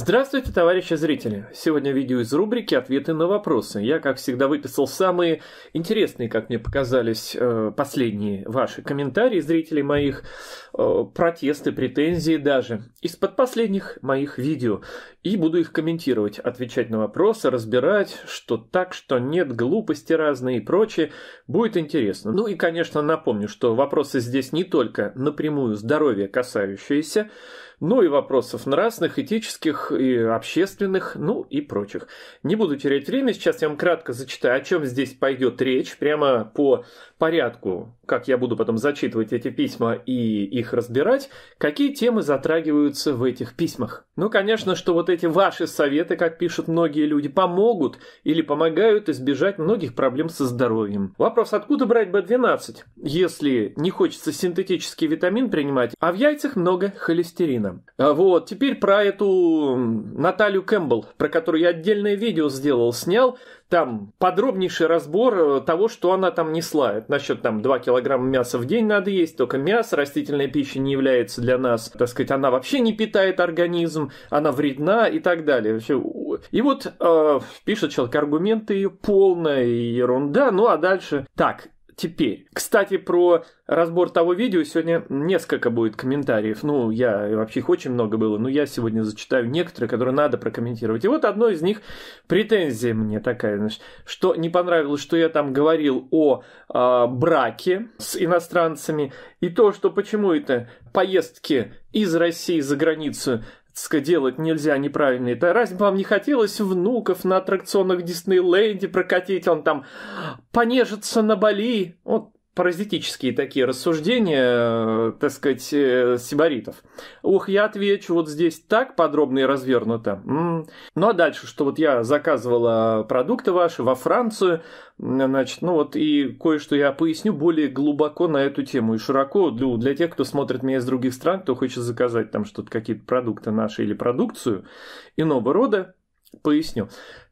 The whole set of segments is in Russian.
Здравствуйте, товарищи зрители! Сегодня видео из рубрики «Ответы на вопросы». Я, как всегда, выписал самые интересные, как мне показались, э, последние ваши комментарии, зрителей моих, э, протесты, претензии даже, из-под последних моих видео. И буду их комментировать, отвечать на вопросы, разбирать, что так, что нет, глупости разные и прочее. Будет интересно. Ну и, конечно, напомню, что вопросы здесь не только напрямую здоровье касающиеся, ну и вопросов нравственных, этических и общественных, ну и прочих. Не буду терять время, сейчас я вам кратко зачитаю, о чем здесь пойдет речь, прямо по порядку, как я буду потом зачитывать эти письма и их разбирать, какие темы затрагиваются в этих письмах. Ну, конечно, что вот эти ваши советы, как пишут многие люди, помогут или помогают избежать многих проблем со здоровьем. Вопрос, откуда брать B12, если не хочется синтетический витамин принимать, а в яйцах много холестерина? Сталиным. А вот, теперь про эту Наталью Кэмпбелл, про которую я отдельное видео сделал, снял. Там подробнейший разбор э, того, что она там несла. насчет там 2 килограмма мяса в день надо есть, только мясо, растительная пища не является для нас, так сказать, она вообще не питает организм, она вредна и так далее. И вот э, пишет человек, аргументы ее полная ерунда, ну а дальше так, теперь. Кстати, про разбор того видео сегодня несколько будет комментариев. Ну, я вообще их очень много было, но я сегодня зачитаю некоторые, которые надо прокомментировать. И вот одно из них претензия мне такая, значит, что не понравилось, что я там говорил о э, браке с иностранцами и то, что почему это поездки из России за границу делать нельзя неправильно. Да разве вам не хотелось внуков на аттракционах Диснейленде прокатить? Он там понежится на Бали. Вот паразитические такие рассуждения, э, так сказать, э, сибаритов. Ух, я отвечу вот здесь так подробно и развернуто. Ну а дальше, что вот я заказывала продукты ваши во Францию, значит, ну вот и кое-что я поясню более глубоко на эту тему и широко для, для тех, кто смотрит меня из других стран, кто хочет заказать там что-то, какие-то продукты наши или продукцию иного рода, поясню.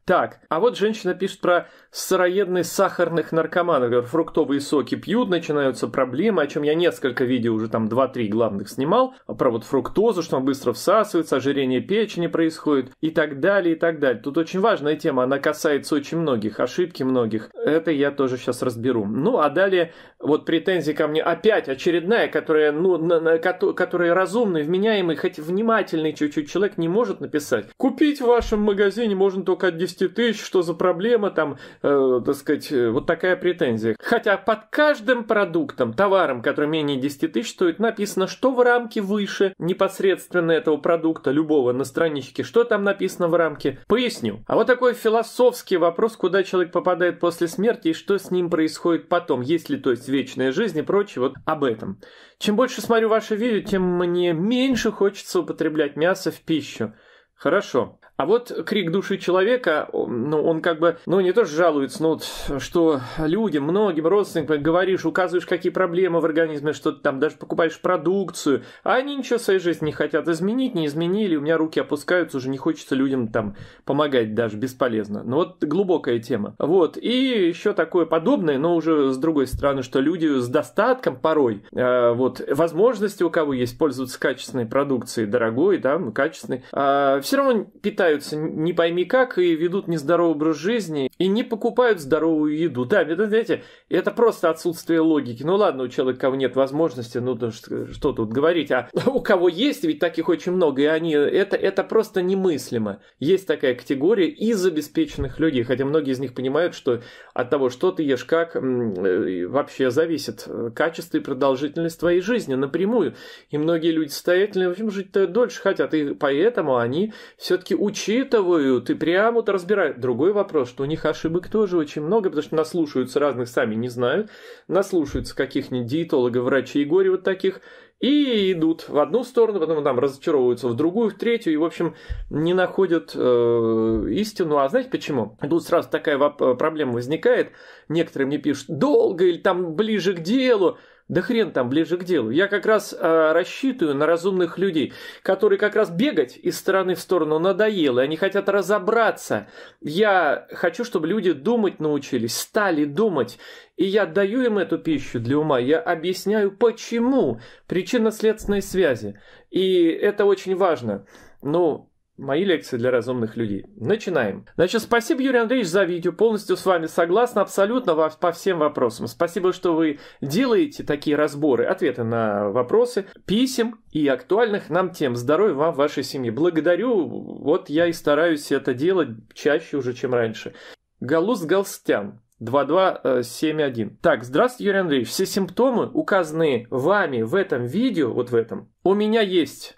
Так, а вот женщина пишет про сыроедных сахарных наркоманов. Говорят, фруктовые соки пьют, начинаются проблемы, о чем я несколько видео уже там 2-3 главных снимал, а про вот фруктозу, что он быстро всасывается, ожирение печени происходит и так далее, и так далее. Тут очень важная тема, она касается очень многих, ошибки многих. Это я тоже сейчас разберу. Ну, а далее вот претензии ко мне опять очередная, которая, ну, на, на, которая разумный, вменяемый, хоть внимательный чуть-чуть человек не может написать. Купить в вашем магазине можно только от 10 50 тысяч, что за проблема там, э, так сказать, э, вот такая претензия. Хотя под каждым продуктом, товаром, который менее 10 тысяч стоит, написано, что в рамке выше непосредственно этого продукта, любого на страничке, что там написано в рамке. Поясню. А вот такой философский вопрос, куда человек попадает после смерти и что с ним происходит потом, есть ли то есть вечная жизнь и прочее, вот об этом. Чем больше смотрю ваше видео, тем мне меньше хочется употреблять мясо в пищу. Хорошо. А вот крик души человека, ну, он как бы, ну, не то что жалуется, но вот, что людям, многим родственникам говоришь, указываешь, какие проблемы в организме, что ты там даже покупаешь продукцию, а они ничего в своей жизни не хотят изменить, не изменили, у меня руки опускаются, уже не хочется людям там помогать даже, бесполезно. Ну, вот глубокая тема. Вот, и еще такое подобное, но уже с другой стороны, что люди с достатком порой, э, вот, возможности у кого есть пользоваться качественной продукцией, дорогой, да, качественной, э, а, все равно питают питаются не пойми как и ведут нездоровый образ жизни и не покупают здоровую еду. Да, это, знаете, это просто отсутствие логики. Ну ладно, у человека кого нет возможности, ну то что, что тут говорить, а у кого есть, ведь таких очень много, и они, это, это просто немыслимо. Есть такая категория из обеспеченных людей, хотя многие из них понимают, что от того, что ты ешь как, э, вообще зависит э, качество и продолжительность твоей жизни напрямую. И многие люди состоятельные, в общем, жить дольше хотят, и поэтому они все-таки учат учитывают и прямо вот разбирают. Другой вопрос, что у них ошибок тоже очень много, потому что наслушаются разных, сами не знают, наслушаются каких-нибудь диетологов, врачей, горе вот таких, и идут в одну сторону, потом там разочаровываются в другую, в третью, и, в общем, не находят э, истину. А знаете почему? Тут сразу такая э, проблема возникает. Некоторые мне пишут, долго или там ближе к делу. Да хрен там, ближе к делу. Я как раз э, рассчитываю на разумных людей, которые как раз бегать из стороны в сторону надоело, и они хотят разобраться. Я хочу, чтобы люди думать научились, стали думать. И я даю им эту пищу для ума, я объясняю почему, причинно-следственной связи. И это очень важно. Ну, Мои лекции для разумных людей. Начинаем. Значит, спасибо, Юрий Андреевич, за видео. Полностью с вами согласна абсолютно во, по всем вопросам. Спасибо, что вы делаете такие разборы, ответы на вопросы, писем и актуальных нам тем. Здоровья вам, вашей семье. Благодарю. Вот я и стараюсь это делать чаще уже, чем раньше. Галус Галстян. 2271. Так, здравствуйте, Юрий Андреевич. Все симптомы, указанные вами в этом видео, вот в этом, у меня есть.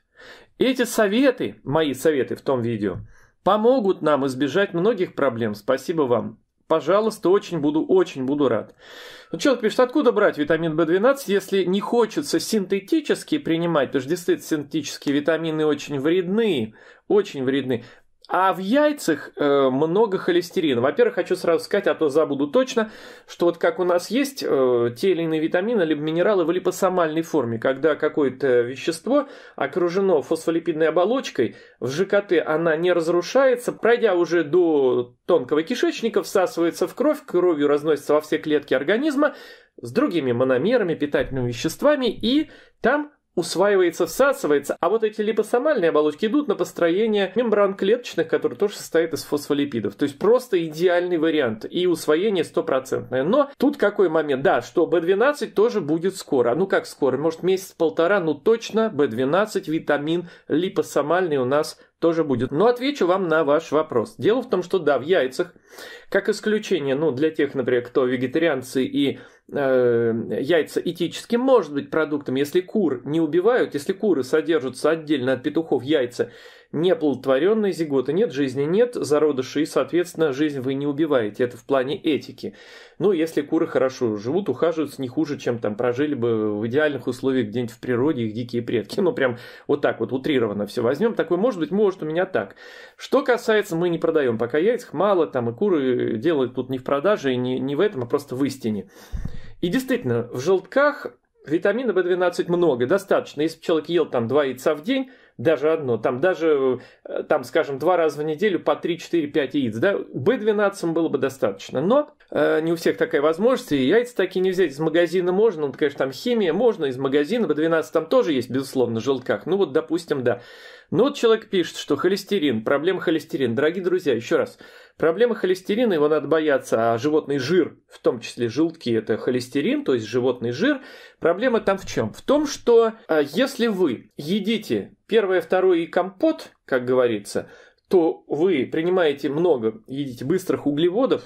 Эти советы, мои советы в том видео, помогут нам избежать многих проблем. Спасибо вам. Пожалуйста, очень буду, очень буду рад. Ну, человек пишет, откуда брать витамин В12, если не хочется синтетически принимать, потому что действительно синтетические витамины очень вредны, очень вредны. А в яйцах э, много холестерина. Во-первых, хочу сразу сказать, а то забуду точно, что вот как у нас есть э, те или иные витамины, либо минералы в липосомальной форме, когда какое-то вещество окружено фосфолипидной оболочкой, в ЖКТ она не разрушается, пройдя уже до тонкого кишечника, всасывается в кровь, кровью разносится во все клетки организма с другими мономерами, питательными веществами, и там усваивается, всасывается, а вот эти липосомальные оболочки идут на построение мембран клеточных, которые тоже состоят из фосфолипидов. То есть просто идеальный вариант и усвоение стопроцентное. Но тут какой момент? Да, что B12 тоже будет скоро. А ну как скоро? Может месяц-полтора, ну точно B12 витамин липосомальный у нас тоже будет. Но отвечу вам на ваш вопрос. Дело в том, что да, в яйцах, как исключение, ну, для тех, например, кто вегетарианцы и Э, яйца этическим может быть продуктом, если кур не убивают, если куры содержатся отдельно от петухов яйца, неплодотворенная зигота, нет жизни, нет зародышей, и, соответственно, жизнь вы не убиваете. Это в плане этики. Ну, если куры хорошо живут, ухаживаются не хуже, чем там прожили бы в идеальных условиях где-нибудь в природе их дикие предки. Ну, прям вот так вот утрированно все возьмем. Такой может быть, может у меня так. Что касается, мы не продаем пока яиц мало, там и куры делают тут не в продаже, и не, не в этом, а просто в истине. И действительно, в желтках витамина В12 много, достаточно. Если бы человек ел там 2 яйца в день, даже одно. Там даже, э, там, скажем, два раза в неделю по 3, 4, 5 яиц. Да? B12 было бы достаточно. Но э, не у всех такая возможность. И яйца такие не взять. Из магазина можно. Ну, конечно, там химия можно. Из магазина B12 там тоже есть, безусловно, в желтках. Ну вот, допустим, да. Ну вот человек пишет, что холестерин, проблема холестерин Дорогие друзья, еще раз, проблема холестерина, его надо бояться, а животный жир, в том числе желтки, это холестерин, то есть животный жир. Проблема там в чем? В том, что э, если вы едите первое, второе и компот, как говорится, то вы принимаете много, едите быстрых углеводов,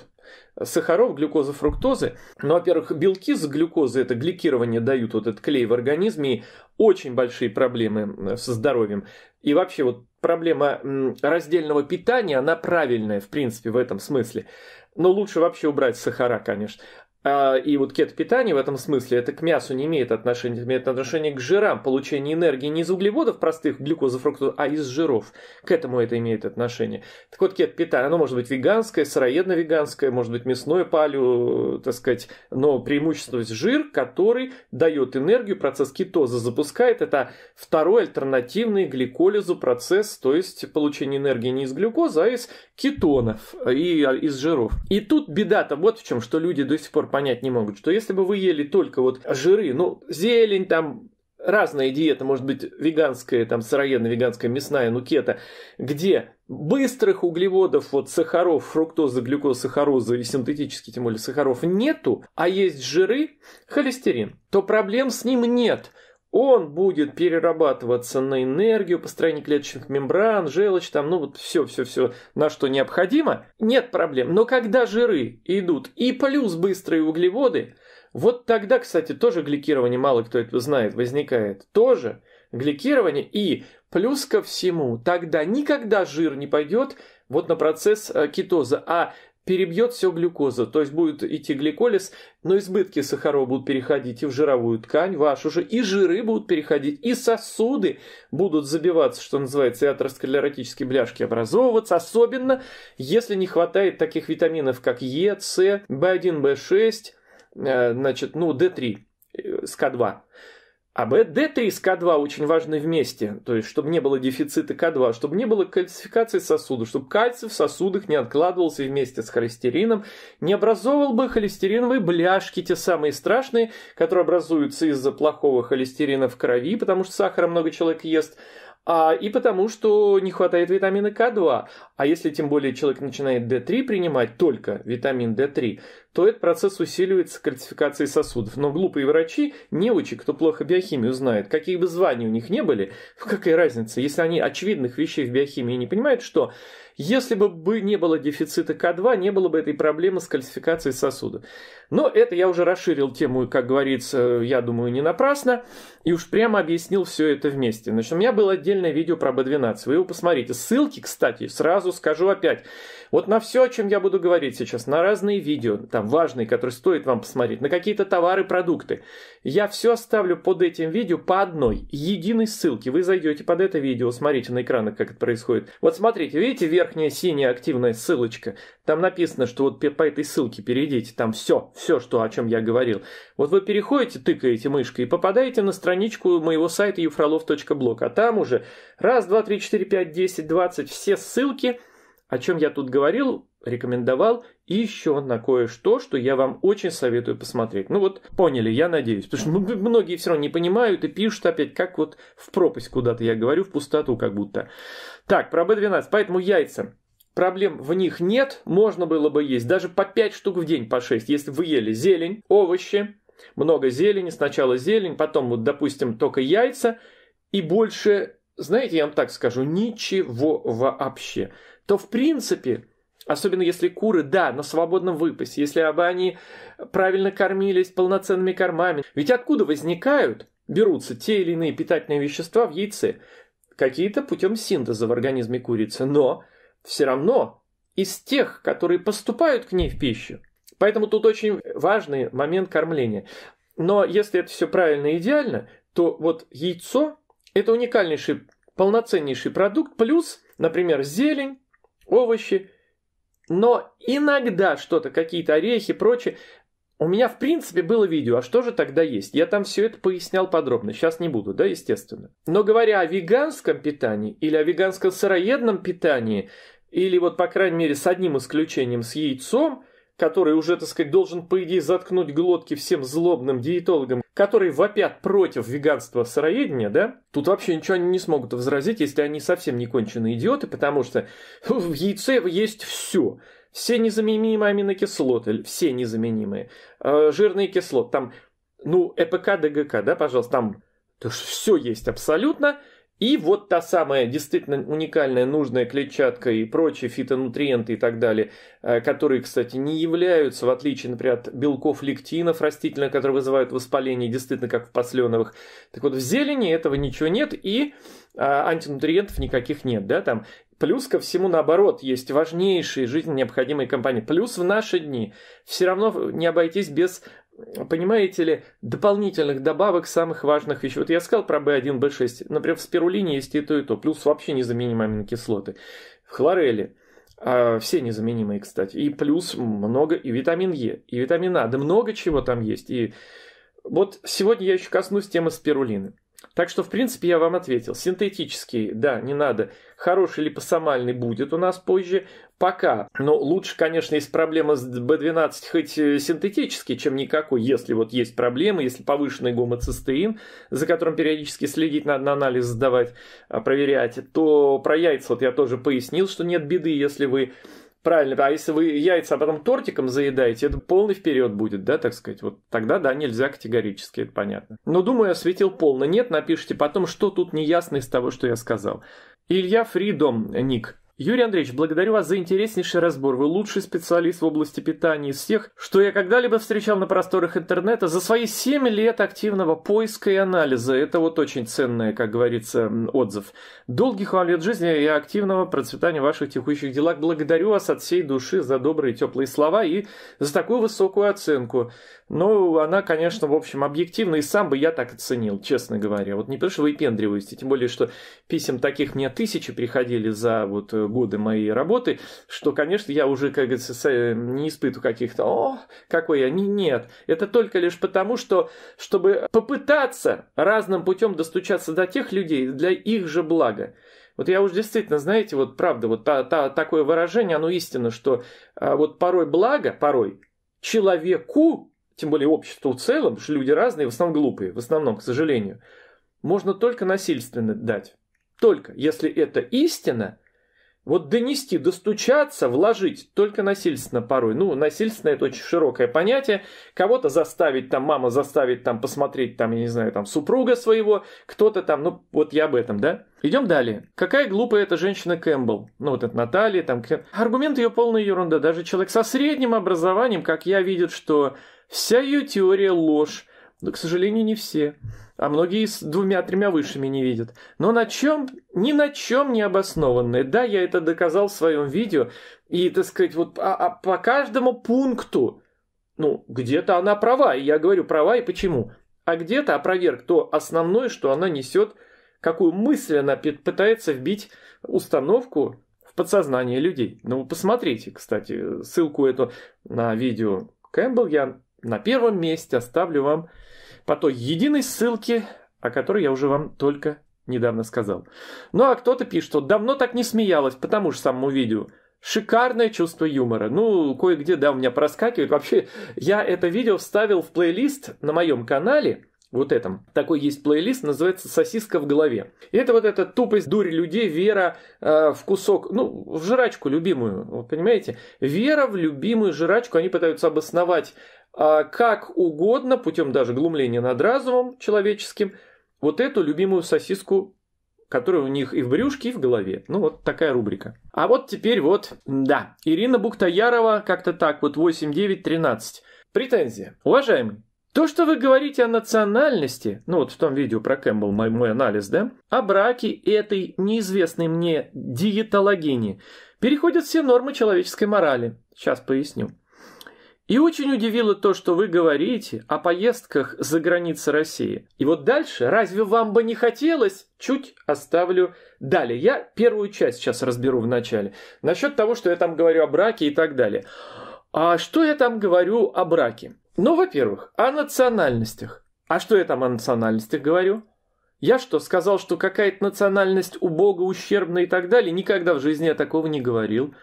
сахаров, глюкозы, фруктозы. Ну, во-первых, белки с глюкозы, это гликирование дают вот этот клей в организме, и очень большие проблемы э, со здоровьем. И вообще вот проблема раздельного питания, она правильная, в принципе, в этом смысле. Но лучше вообще убрать сахара, конечно. А, и вот кето-питание в этом смысле, это к мясу не имеет отношения, это имеет отношение к жирам, получение энергии не из углеводов простых, глюкоза, фруктоза, а из жиров. К этому это имеет отношение. Так вот, кето-питание, оно может быть веганское, сыроедно-веганское, может быть мясное палю, так сказать, но преимущество есть жир, который дает энергию, процесс кетоза запускает, это второй альтернативный гликолизу процесс, то есть получение энергии не из глюкозы, а из кетонов и а, из жиров. И тут беда-то вот в чем, что люди до сих пор понять не могут, что если бы вы ели только вот жиры, ну, зелень там, разная диета, может быть, веганская, там, сыроедная, веганская, мясная, ну, кета, где быстрых углеводов, вот сахаров, фруктозы, глюкозы, сахарозы и синтетически, тем более, сахаров нету, а есть жиры, холестерин, то проблем с ним нет – он будет перерабатываться на энергию, построение клеточных мембран, желчь, там, ну вот все, все, все, на что необходимо, нет проблем. Но когда жиры идут и плюс быстрые углеводы, вот тогда, кстати, тоже гликирование, мало кто это знает, возникает. Тоже гликирование и плюс ко всему, тогда никогда жир не пойдет вот на процесс э, кетоза, а перебьет все глюкоза, то есть будет идти гликолиз, но избытки сахаров будут переходить и в жировую ткань вашу же, и жиры будут переходить, и сосуды будут забиваться, что называется, и атеросклеротические бляшки образовываться, особенно если не хватает таких витаминов, как Е, С, В1, В6, э, значит, ну, д 3 э, СК2. А БД3 с К2 очень важны вместе, то есть чтобы не было дефицита К2, чтобы не было кальцификации сосудов, чтобы кальций в сосудах не откладывался вместе с холестерином, не образовывал бы холестериновые бляшки, те самые страшные, которые образуются из-за плохого холестерина в крови, потому что сахара много человек ест, а, и потому что не хватает витамина К2. А если тем более человек начинает D3 принимать только витамин D3, то этот процесс усиливается кальцификацией сосудов. Но глупые врачи, неучи, кто плохо биохимию знает, какие бы звания у них не были, в какой разница, если они очевидных вещей в биохимии не понимают, что если бы не было дефицита К2, не было бы этой проблемы с кальцификацией сосуда. Но это я уже расширил тему, как говорится, я думаю, не напрасно, и уж прямо объяснил все это вместе. Значит, у меня было отдельное видео про B12, вы его посмотрите. Ссылки, кстати, сразу скажу опять – вот на все, о чем я буду говорить сейчас, на разные видео, там важные, которые стоит вам посмотреть, на какие-то товары, продукты, я все оставлю под этим видео по одной, единой ссылке. Вы зайдете под это видео, смотрите на экранах, как это происходит. Вот смотрите, видите верхняя синяя активная ссылочка? Там написано, что вот по этой ссылке перейдите, там все, все, что, о чем я говорил. Вот вы переходите, тыкаете мышкой и попадаете на страничку моего сайта юфролов.блог, а там уже раз, два, три, четыре, пять, десять, двадцать, все ссылки – о чем я тут говорил, рекомендовал, и еще на кое-что, что я вам очень советую посмотреть. Ну вот, поняли, я надеюсь. Потому что многие все равно не понимают и пишут опять, как вот в пропасть куда-то я говорю, в пустоту как будто. Так, про B12. Поэтому яйца. Проблем в них нет, можно было бы есть даже по 5 штук в день, по 6, если вы ели зелень, овощи, много зелени, сначала зелень, потом вот, допустим, только яйца и больше знаете, я вам так скажу, ничего вообще то в принципе, особенно если куры, да, на свободном выпасе, если бы они правильно кормились полноценными кормами, ведь откуда возникают, берутся те или иные питательные вещества в яйце, какие-то путем синтеза в организме курицы, но все равно из тех, которые поступают к ней в пищу. Поэтому тут очень важный момент кормления. Но если это все правильно и идеально, то вот яйцо – это уникальнейший, полноценнейший продукт, плюс, например, зелень, овощи, но иногда что-то, какие-то орехи, прочее. У меня, в принципе, было видео, а что же тогда есть? Я там все это пояснял подробно, сейчас не буду, да, естественно. Но говоря о веганском питании или о веганском сыроедном питании, или вот, по крайней мере, с одним исключением, с яйцом – который уже, так сказать, должен, по идее, заткнуть глотки всем злобным диетологам, которые вопят против веганства сыроедения, да, тут вообще ничего они не смогут возразить, если они совсем не конченые идиоты, потому что в яйце есть все. Все незаменимые аминокислоты, все незаменимые. Э, жирные кислоты, там, ну, ЭПК, ДГК, да, пожалуйста, там все есть абсолютно – и вот та самая действительно уникальная, нужная клетчатка и прочие фитонутриенты и так далее, э, которые, кстати, не являются, в отличие, например, от белков лектинов растительных, которые вызывают воспаление, действительно, как в посленовых. Так вот, в зелени этого ничего нет, и а, антинутриентов никаких нет, да, там Плюс ко всему, наоборот, есть важнейшие жизненно необходимые компании. Плюс в наши дни все равно не обойтись без понимаете ли, дополнительных добавок самых важных вещей. Вот я сказал про B1, B6. Например, в спирулине есть и то, и то. Плюс вообще незаменимые аминокислоты. В хлореле а, все незаменимые, кстати. И плюс много и витамин Е, и витамин А. Да много чего там есть. И вот сегодня я еще коснусь темы спирулины. Так что, в принципе, я вам ответил. Синтетический, да, не надо. Хороший липосомальный будет у нас позже. Пока. Но лучше, конечно, есть проблема с B12 хоть э, синтетический, чем никакой, если вот есть проблемы, если повышенный гомоцистеин, за которым периодически следить надо, на анализ сдавать, а, проверять, то про яйца вот я тоже пояснил, что нет беды, если вы Правильно, а если вы яйца, а потом тортиком заедаете, это полный вперед будет, да, так сказать. Вот тогда, да, нельзя категорически, это понятно. Но, думаю, осветил полно. Нет, напишите потом, что тут неясно из того, что я сказал. Илья Фридом, ник. Юрий Андреевич, благодарю вас за интереснейший разбор. Вы лучший специалист в области питания из всех, что я когда-либо встречал на просторах интернета за свои 7 лет активного поиска и анализа. Это вот очень ценный, как говорится, отзыв. Долгих вам лет жизни и активного процветания в ваших текущих делах. Благодарю вас от всей души за добрые теплые слова и за такую высокую оценку. Ну, она, конечно, в общем, объективна, и сам бы я так оценил, честно говоря. Вот не потому что выпендриваюсь, тем более, что писем таких мне тысячи приходили за вот э, годы моей работы, что, конечно, я уже, как говорится, не испытываю каких-то «О, какой я!» не, Нет, это только лишь потому, что, чтобы попытаться разным путем достучаться до тех людей для их же блага. Вот я уж действительно, знаете, вот правда, вот та, та, такое выражение, оно истинно, что а, вот порой благо, порой человеку, тем более обществу в целом, что люди разные, в основном глупые, в основном, к сожалению, можно только насильственно дать. Только если это истина, вот донести, достучаться, вложить, только насильственно порой. Ну, насильственно это очень широкое понятие. Кого-то заставить, там, мама заставить, там, посмотреть, там, я не знаю, там, супруга своего, кто-то там, ну, вот я об этом, да? Идем далее. Какая глупая эта женщина Кэмпбелл? Ну, вот это Наталья, там, Кэм... Аргумент ее полная ерунда. Даже человек со средним образованием, как я, видит, что вся ее теория ложь. Но, к сожалению, не все а многие с двумя-тремя высшими не видят. Но на чем, ни на чем не обоснованное, Да, я это доказал в своем видео, и, так сказать, вот а, а по каждому пункту, ну, где-то она права, и я говорю права и почему. А где-то опроверг то основное, что она несет, какую мысль она пытается вбить установку в подсознание людей. Ну, посмотрите, кстати, ссылку эту на видео Кэмпбелл я на первом месте оставлю вам по той единой ссылке, о которой я уже вам только недавно сказал. Ну а кто-то пишет, что давно так не смеялась, потому что самому видео. Шикарное чувство юмора. Ну, кое-где, да, у меня проскакивает. Вообще, я это видео вставил в плейлист на моем канале, вот этом. Такой есть плейлист, называется «Сосиска в голове». И это вот эта тупость, дурь людей, вера э, в кусок, ну, в жрачку любимую, вот понимаете? Вера в любимую жрачку, они пытаются обосновать а, как угодно, путем даже глумления над разумом человеческим, вот эту любимую сосиску, которая у них и в брюшке, и в голове. Ну, вот такая рубрика. А вот теперь вот, да, Ирина Буктаярова, как-то так, вот 8-9-13. Претензия. Уважаемый, то, что вы говорите о национальности, ну вот в том видео про Кэмпбелл мой, мой анализ, да, о браке этой неизвестной мне диетологини, переходят все нормы человеческой морали. Сейчас поясню. И очень удивило то, что вы говорите о поездках за границы России. И вот дальше, разве вам бы не хотелось, чуть оставлю далее. Я первую часть сейчас разберу в начале. Насчет того, что я там говорю о браке и так далее. А что я там говорю о браке? Ну, во-первых, о национальностях. А что я там о национальностях говорю? Я что, сказал, что какая-то национальность убога, ущербна и так далее? Никогда в жизни я такого не говорил.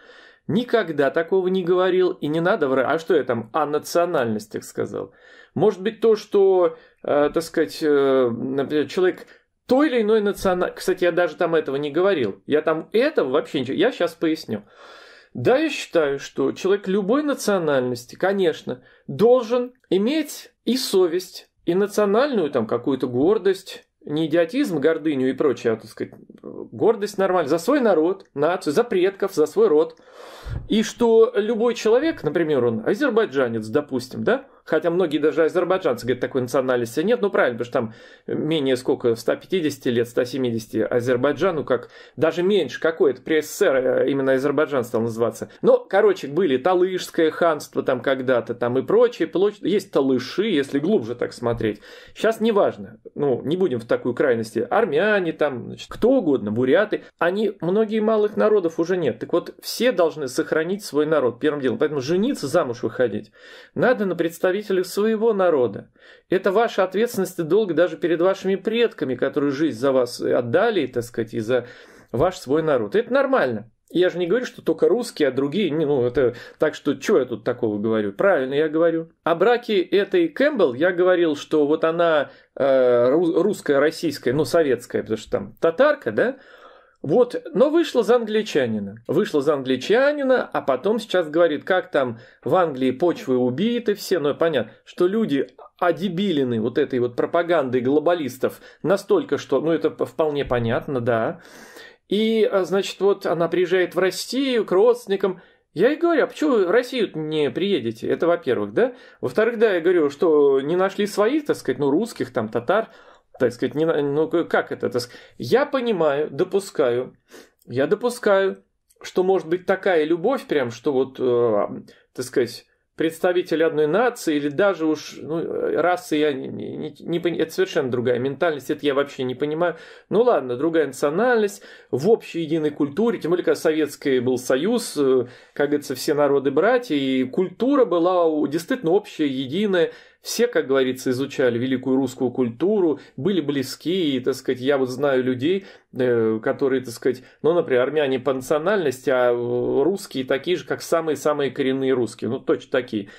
Никогда такого не говорил, и не надо врать. А что я там о национальностях сказал? Может быть, то, что, э, так сказать, э, например, человек той или иной национальности... Кстати, я даже там этого не говорил. Я там этого вообще ничего... Я сейчас поясню. Да, я считаю, что человек любой национальности, конечно, должен иметь и совесть, и национальную там какую-то гордость, не идиотизм, гордыню и прочее, а, так сказать, гордость нормально, за свой народ, нацию, за предков, за свой род. И что любой человек, например, он азербайджанец, допустим, да, Хотя многие даже азербайджанцы говорят, такой национальности нет. Ну, правильно, потому что там менее сколько, 150 лет, 170 Азербайджану, как даже меньше какой то при СССР э, именно Азербайджан стал называться. Но, ну, короче, были Талышское ханство там когда-то там и прочее. Есть Талыши, если глубже так смотреть. Сейчас неважно, ну, не будем в такую крайности. Армяне там, значит, кто угодно, буряты. Они, многие малых народов уже нет. Так вот, все должны сохранить свой народ первым делом. Поэтому жениться, замуж выходить надо на представителя представителях своего народа. Это ваша ответственность и долг даже перед вашими предками, которые жизнь за вас отдали, так сказать, и за ваш свой народ. Это нормально. Я же не говорю, что только русские, а другие, ну, это так что, что я тут такого говорю? Правильно я говорю. О браке этой Кэмпбелл я говорил, что вот она э, русская, российская, ну, советская, потому что там татарка, да, вот, но вышла за англичанина. Вышла за англичанина, а потом сейчас говорит, как там в Англии почвы убиты все, ну понятно, что люди одебилены вот этой вот пропагандой глобалистов настолько, что, ну это вполне понятно, да. И, а, значит, вот она приезжает в Россию к родственникам, я и говорю, а почему вы в Россию не приедете? Это во-первых, да? Во-вторых, да, я говорю, что не нашли своих, так сказать, ну, русских, там, татар так сказать, не, ну как это? Так сказать? Я понимаю, допускаю, я допускаю, что может быть такая любовь прям, что вот, э, так сказать, представители одной нации или даже уж ну, расы я не, не, не это совершенно другая ментальность, это я вообще не понимаю. Ну ладно, другая национальность в общей единой культуре, тем более когда советский был союз, э, как говорится, все народы братья, и культура была действительно общая, единая, все, как говорится, изучали великую русскую культуру, были близки, и, так сказать, я вот знаю людей, э, которые, так сказать, ну, например, армяне по национальности, а э, русские такие же, как самые-самые коренные русские, ну, точно такие.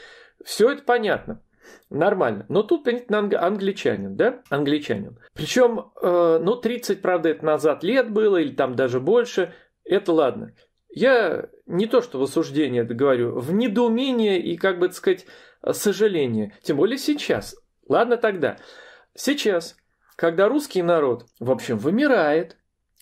Все это понятно. Нормально. Но тут, понятно, англичанин, да? Англичанин. Причем, э, ну, 30, правда, это назад лет было, или там даже больше. Это ладно. Я не то что в осуждение это говорю, в недоумение и, как бы так сказать, сожаление. Тем более сейчас. Ладно тогда. Сейчас, когда русский народ, в общем, вымирает,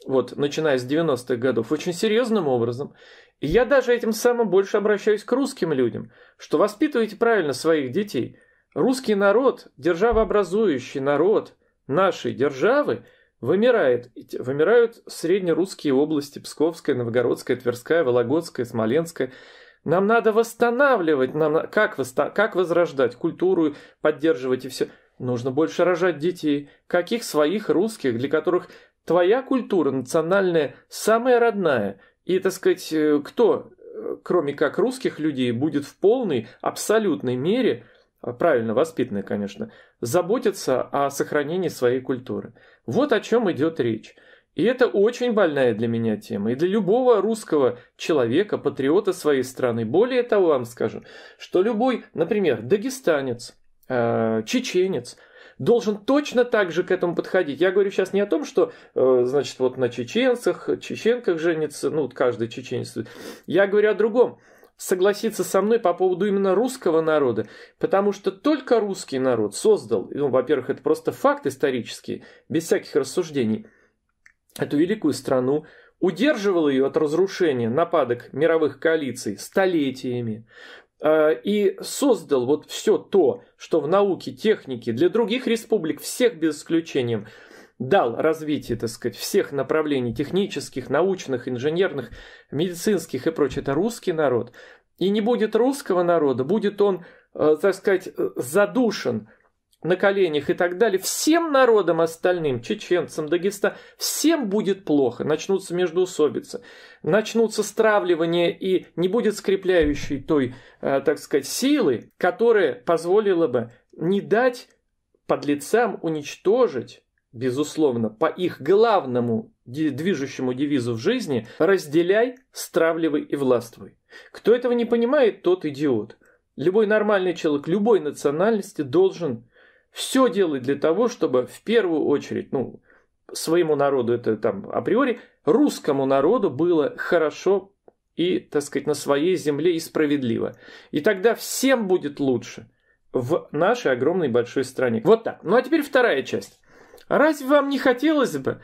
вот, начиная с 90-х годов, очень серьезным образом, и я даже этим самым больше обращаюсь к русским людям, что воспитывайте правильно своих детей. Русский народ, державообразующий народ нашей державы, вымирает. Вымирают среднерусские области Псковская, Новгородская, Тверская, Вологодская, Смоленская – нам надо восстанавливать, нам как, восста... как возрождать культуру, поддерживать и все. Нужно больше рожать детей. Каких своих русских, для которых твоя культура национальная самая родная. И, так сказать, э, кто, э, кроме как русских людей, будет в полной, абсолютной мере, а, правильно воспитанной, конечно, заботиться о сохранении своей культуры. Вот о чем идет речь. И это очень больная для меня тема, и для любого русского человека, патриота своей страны. Более того, вам скажу, что любой, например, дагестанец, э, чеченец, должен точно так же к этому подходить. Я говорю сейчас не о том, что, э, значит, вот на чеченцах, чеченках женится, ну, каждый чеченец. Я говорю о другом согласиться со мной по поводу именно русского народа, потому что только русский народ создал, ну, во-первых, это просто факт исторический, без всяких рассуждений – эту великую страну, удерживал ее от разрушения нападок мировых коалиций столетиями э, и создал вот все то, что в науке, технике, для других республик, всех без исключения, дал развитие, так сказать, всех направлений технических, научных, инженерных, медицинских и прочее. Это русский народ. И не будет русского народа, будет он, э, так сказать, э, задушен на коленях и так далее, всем народам остальным, чеченцам, Дагестан, всем будет плохо, начнутся междуусобицы начнутся стравливания и не будет скрепляющей той, э, так сказать, силы, которая позволила бы не дать подлецам уничтожить, безусловно, по их главному движущему девизу в жизни «разделяй, стравливай и властвуй». Кто этого не понимает, тот идиот. Любой нормальный человек любой национальности должен все делает для того, чтобы в первую очередь, ну, своему народу, это там априори, русскому народу было хорошо и, так сказать, на своей земле и справедливо. И тогда всем будет лучше в нашей огромной большой стране. Вот так. Ну а теперь вторая часть. Разве вам не хотелось бы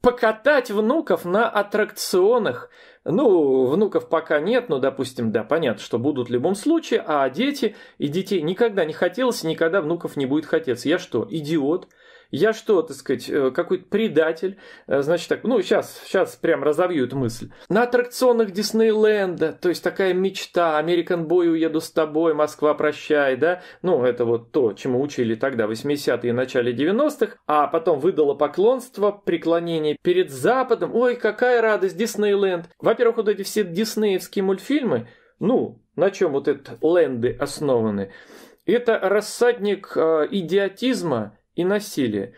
покатать внуков на аттракционах, ну, внуков пока нет, но, допустим, да, понятно, что будут в любом случае, а дети и детей никогда не хотелось, никогда внуков не будет хотеться. Я что, идиот? Я что, так сказать, э, какой-то предатель? Э, значит, так, ну, сейчас, сейчас прям разовью эту мысль. На аттракционах Диснейленда, то есть такая мечта, Американ Бой уеду с тобой, Москва прощай, да? Ну, это вот то, чему учили тогда, 80-е и начале 90-х, а потом выдало поклонство, преклонение перед Западом. Ой, какая радость, Диснейленд. Во-первых, вот эти все диснеевские мультфильмы, ну, на чем вот этот ленды основаны, это рассадник э, идиотизма и насилие.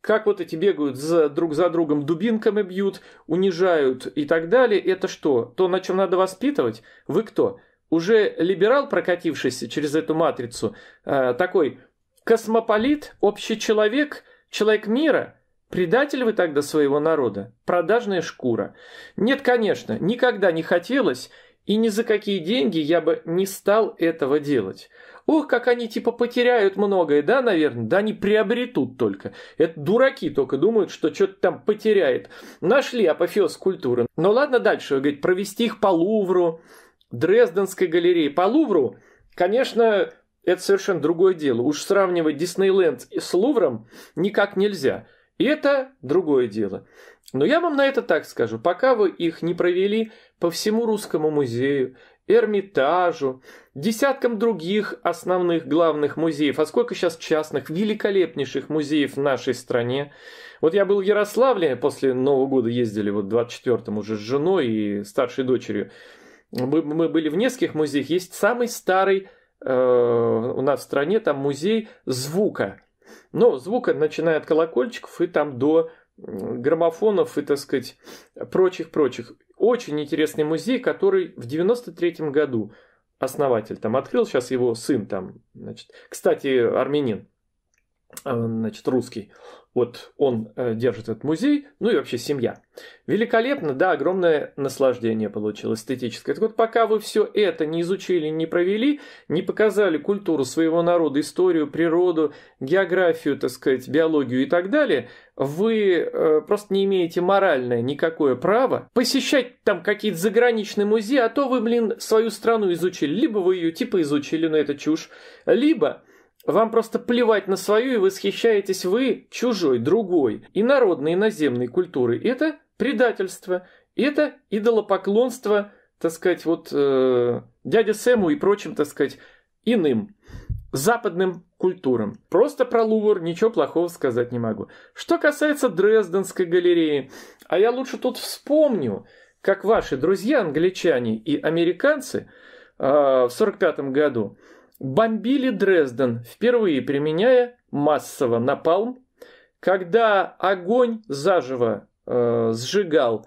Как вот эти бегают за, друг за другом, дубинками бьют, унижают и так далее, это что? То, на чем надо воспитывать? Вы кто? Уже либерал, прокатившийся через эту матрицу, э, такой космополит, общий человек, человек мира – Предатель вы тогда своего народа, продажная шкура. Нет, конечно, никогда не хотелось, и ни за какие деньги я бы не стал этого делать. Ох, как они типа потеряют многое, да, наверное? Да они приобретут только. Это дураки только думают, что что-то там потеряет. Нашли апофеоз культуры. Ну ладно дальше, говорит, провести их по Лувру, Дрезденской галерее. По Лувру, конечно, это совершенно другое дело. Уж сравнивать Диснейленд с Лувром никак нельзя. И это другое дело. Но я вам на это так скажу. Пока вы их не провели по всему русскому музею, Эрмитажу, десяткам других основных главных музеев. А сколько сейчас частных, великолепнейших музеев в нашей стране. Вот я был в Ярославле, после Нового года ездили вот 24-м уже с женой и старшей дочерью. Мы, мы были в нескольких музеях. Есть самый старый э, у нас в стране там музей звука. Но звука, начиная от колокольчиков и там до граммофонов и, так сказать, прочих-прочих. Очень интересный музей, который в 93 году основатель там открыл, сейчас его сын там, значит, кстати, армянин, э, значит, русский вот он э, держит этот музей, ну и вообще семья. Великолепно, да, огромное наслаждение получил эстетическое. Так вот, пока вы все это не изучили, не провели, не показали культуру своего народа, историю, природу, географию, так сказать, биологию и так далее, вы э, просто не имеете моральное никакое право посещать там какие-то заграничные музеи, а то вы, блин, свою страну изучили. Либо вы ее типа изучили, но это чушь, либо вам просто плевать на свою и восхищаетесь вы чужой, другой, и народной, и наземной культуры. Это предательство, это идолопоклонство, так сказать, вот э, дяде Сэму и прочим, так сказать, иным западным культурам. Просто про Лувр ничего плохого сказать не могу. Что касается Дрезденской галереи, а я лучше тут вспомню, как ваши друзья англичане и американцы э, в 1945 году бомбили Дрезден, впервые применяя массово напалм, когда огонь заживо э, сжигал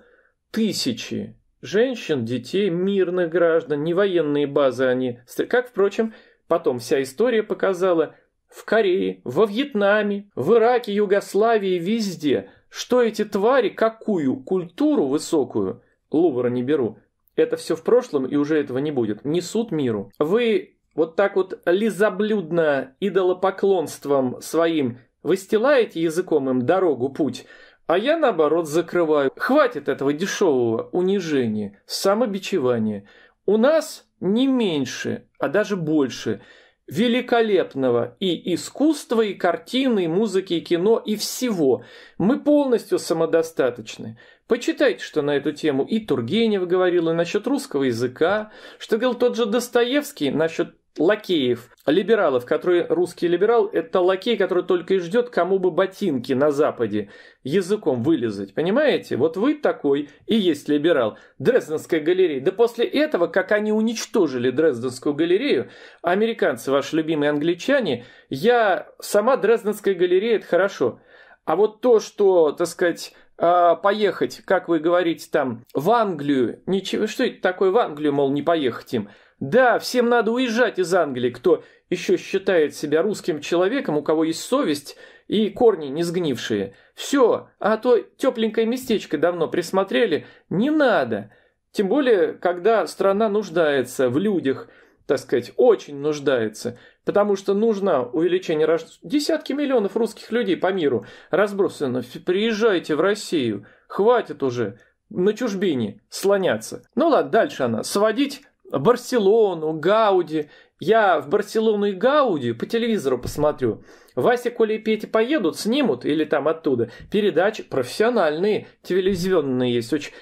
тысячи женщин, детей, мирных граждан, не военные базы они, как, впрочем, потом вся история показала, в Корее, во Вьетнаме, в Ираке, Югославии, везде, что эти твари, какую культуру высокую, Лувра не беру, это все в прошлом и уже этого не будет, несут миру. Вы вот так вот лизоблюдно идолопоклонством своим выстилаете языком им дорогу, путь, а я, наоборот, закрываю. Хватит этого дешевого унижения, самобичевания. У нас не меньше, а даже больше великолепного и искусства, и картины, и музыки, и кино, и всего. Мы полностью самодостаточны. Почитайте, что на эту тему и Тургенев говорил, и насчет русского языка, что говорил тот же Достоевский насчет лакеев, либералов, которые русский либерал – это лакей, который только и ждет, кому бы ботинки на Западе языком вылезать, понимаете? Вот вы такой и есть либерал. Дрезденская галерея. Да после этого, как они уничтожили Дрезденскую галерею, американцы, ваши любимые англичане, я сама Дрезденская галерея – это хорошо. А вот то, что, так сказать, а, поехать, как вы говорите там, в Англию, ничего, что это такое в Англию, мол, не поехать им – да, всем надо уезжать из Англии, кто еще считает себя русским человеком, у кого есть совесть и корни не сгнившие. Все, а то тепленькое местечко давно присмотрели. Не надо. Тем более, когда страна нуждается в людях, так сказать, очень нуждается, потому что нужно увеличение рождения. Десятки миллионов русских людей по миру разбросано. Приезжайте в Россию, хватит уже на чужбине слоняться. Ну ладно, дальше она. Сводить Барселону, Гауди. Я в Барселону и Гауди по телевизору посмотрю. Вася, Коля и Петя поедут, снимут или там оттуда. Передачи профессиональные, телевизионные есть очень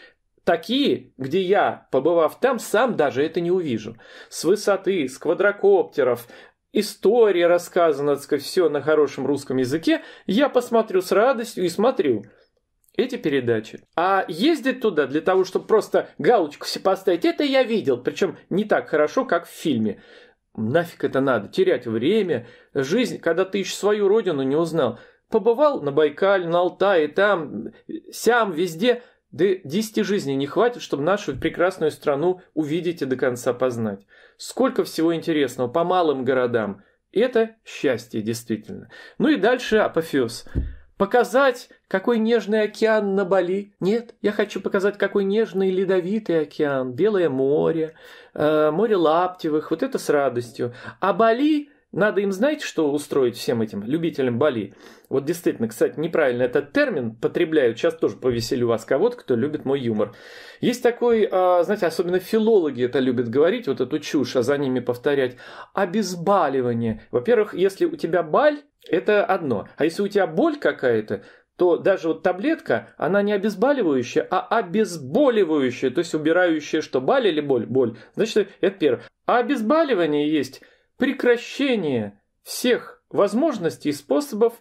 такие, где я, побывав там, сам даже это не увижу. С высоты, с квадрокоптеров, история рассказана, так сказать, все на хорошем русском языке, я посмотрю с радостью и смотрю эти передачи. А ездить туда для того, чтобы просто галочку все поставить, это я видел, причем не так хорошо, как в фильме. Нафиг это надо, терять время, жизнь, когда ты еще свою родину не узнал. Побывал на Байкале, на Алтае, там, сям, везде, да 10 жизней не хватит, чтобы нашу прекрасную страну увидеть и до конца познать. Сколько всего интересного по малым городам. Это счастье, действительно. Ну и дальше апофеоз. Показать, какой нежный океан на Бали. Нет, я хочу показать, какой нежный ледовитый океан, Белое море, э, море Лаптевых. Вот это с радостью. А Бали надо им, знаете, что устроить всем этим любителям Бали? Вот действительно, кстати, неправильно этот термин потребляют. Сейчас тоже повеселю вас кого-то, кто любит мой юмор. Есть такой, а, знаете, особенно филологи это любят говорить, вот эту чушь, а за ними повторять. Обезболивание. Во-первых, если у тебя баль, это одно. А если у тебя боль какая-то, то даже вот таблетка, она не обезболивающая, а обезболивающая, то есть убирающая что, боль или боль? Боль. Значит, это первое. А обезболивание есть прекращение всех возможностей и способов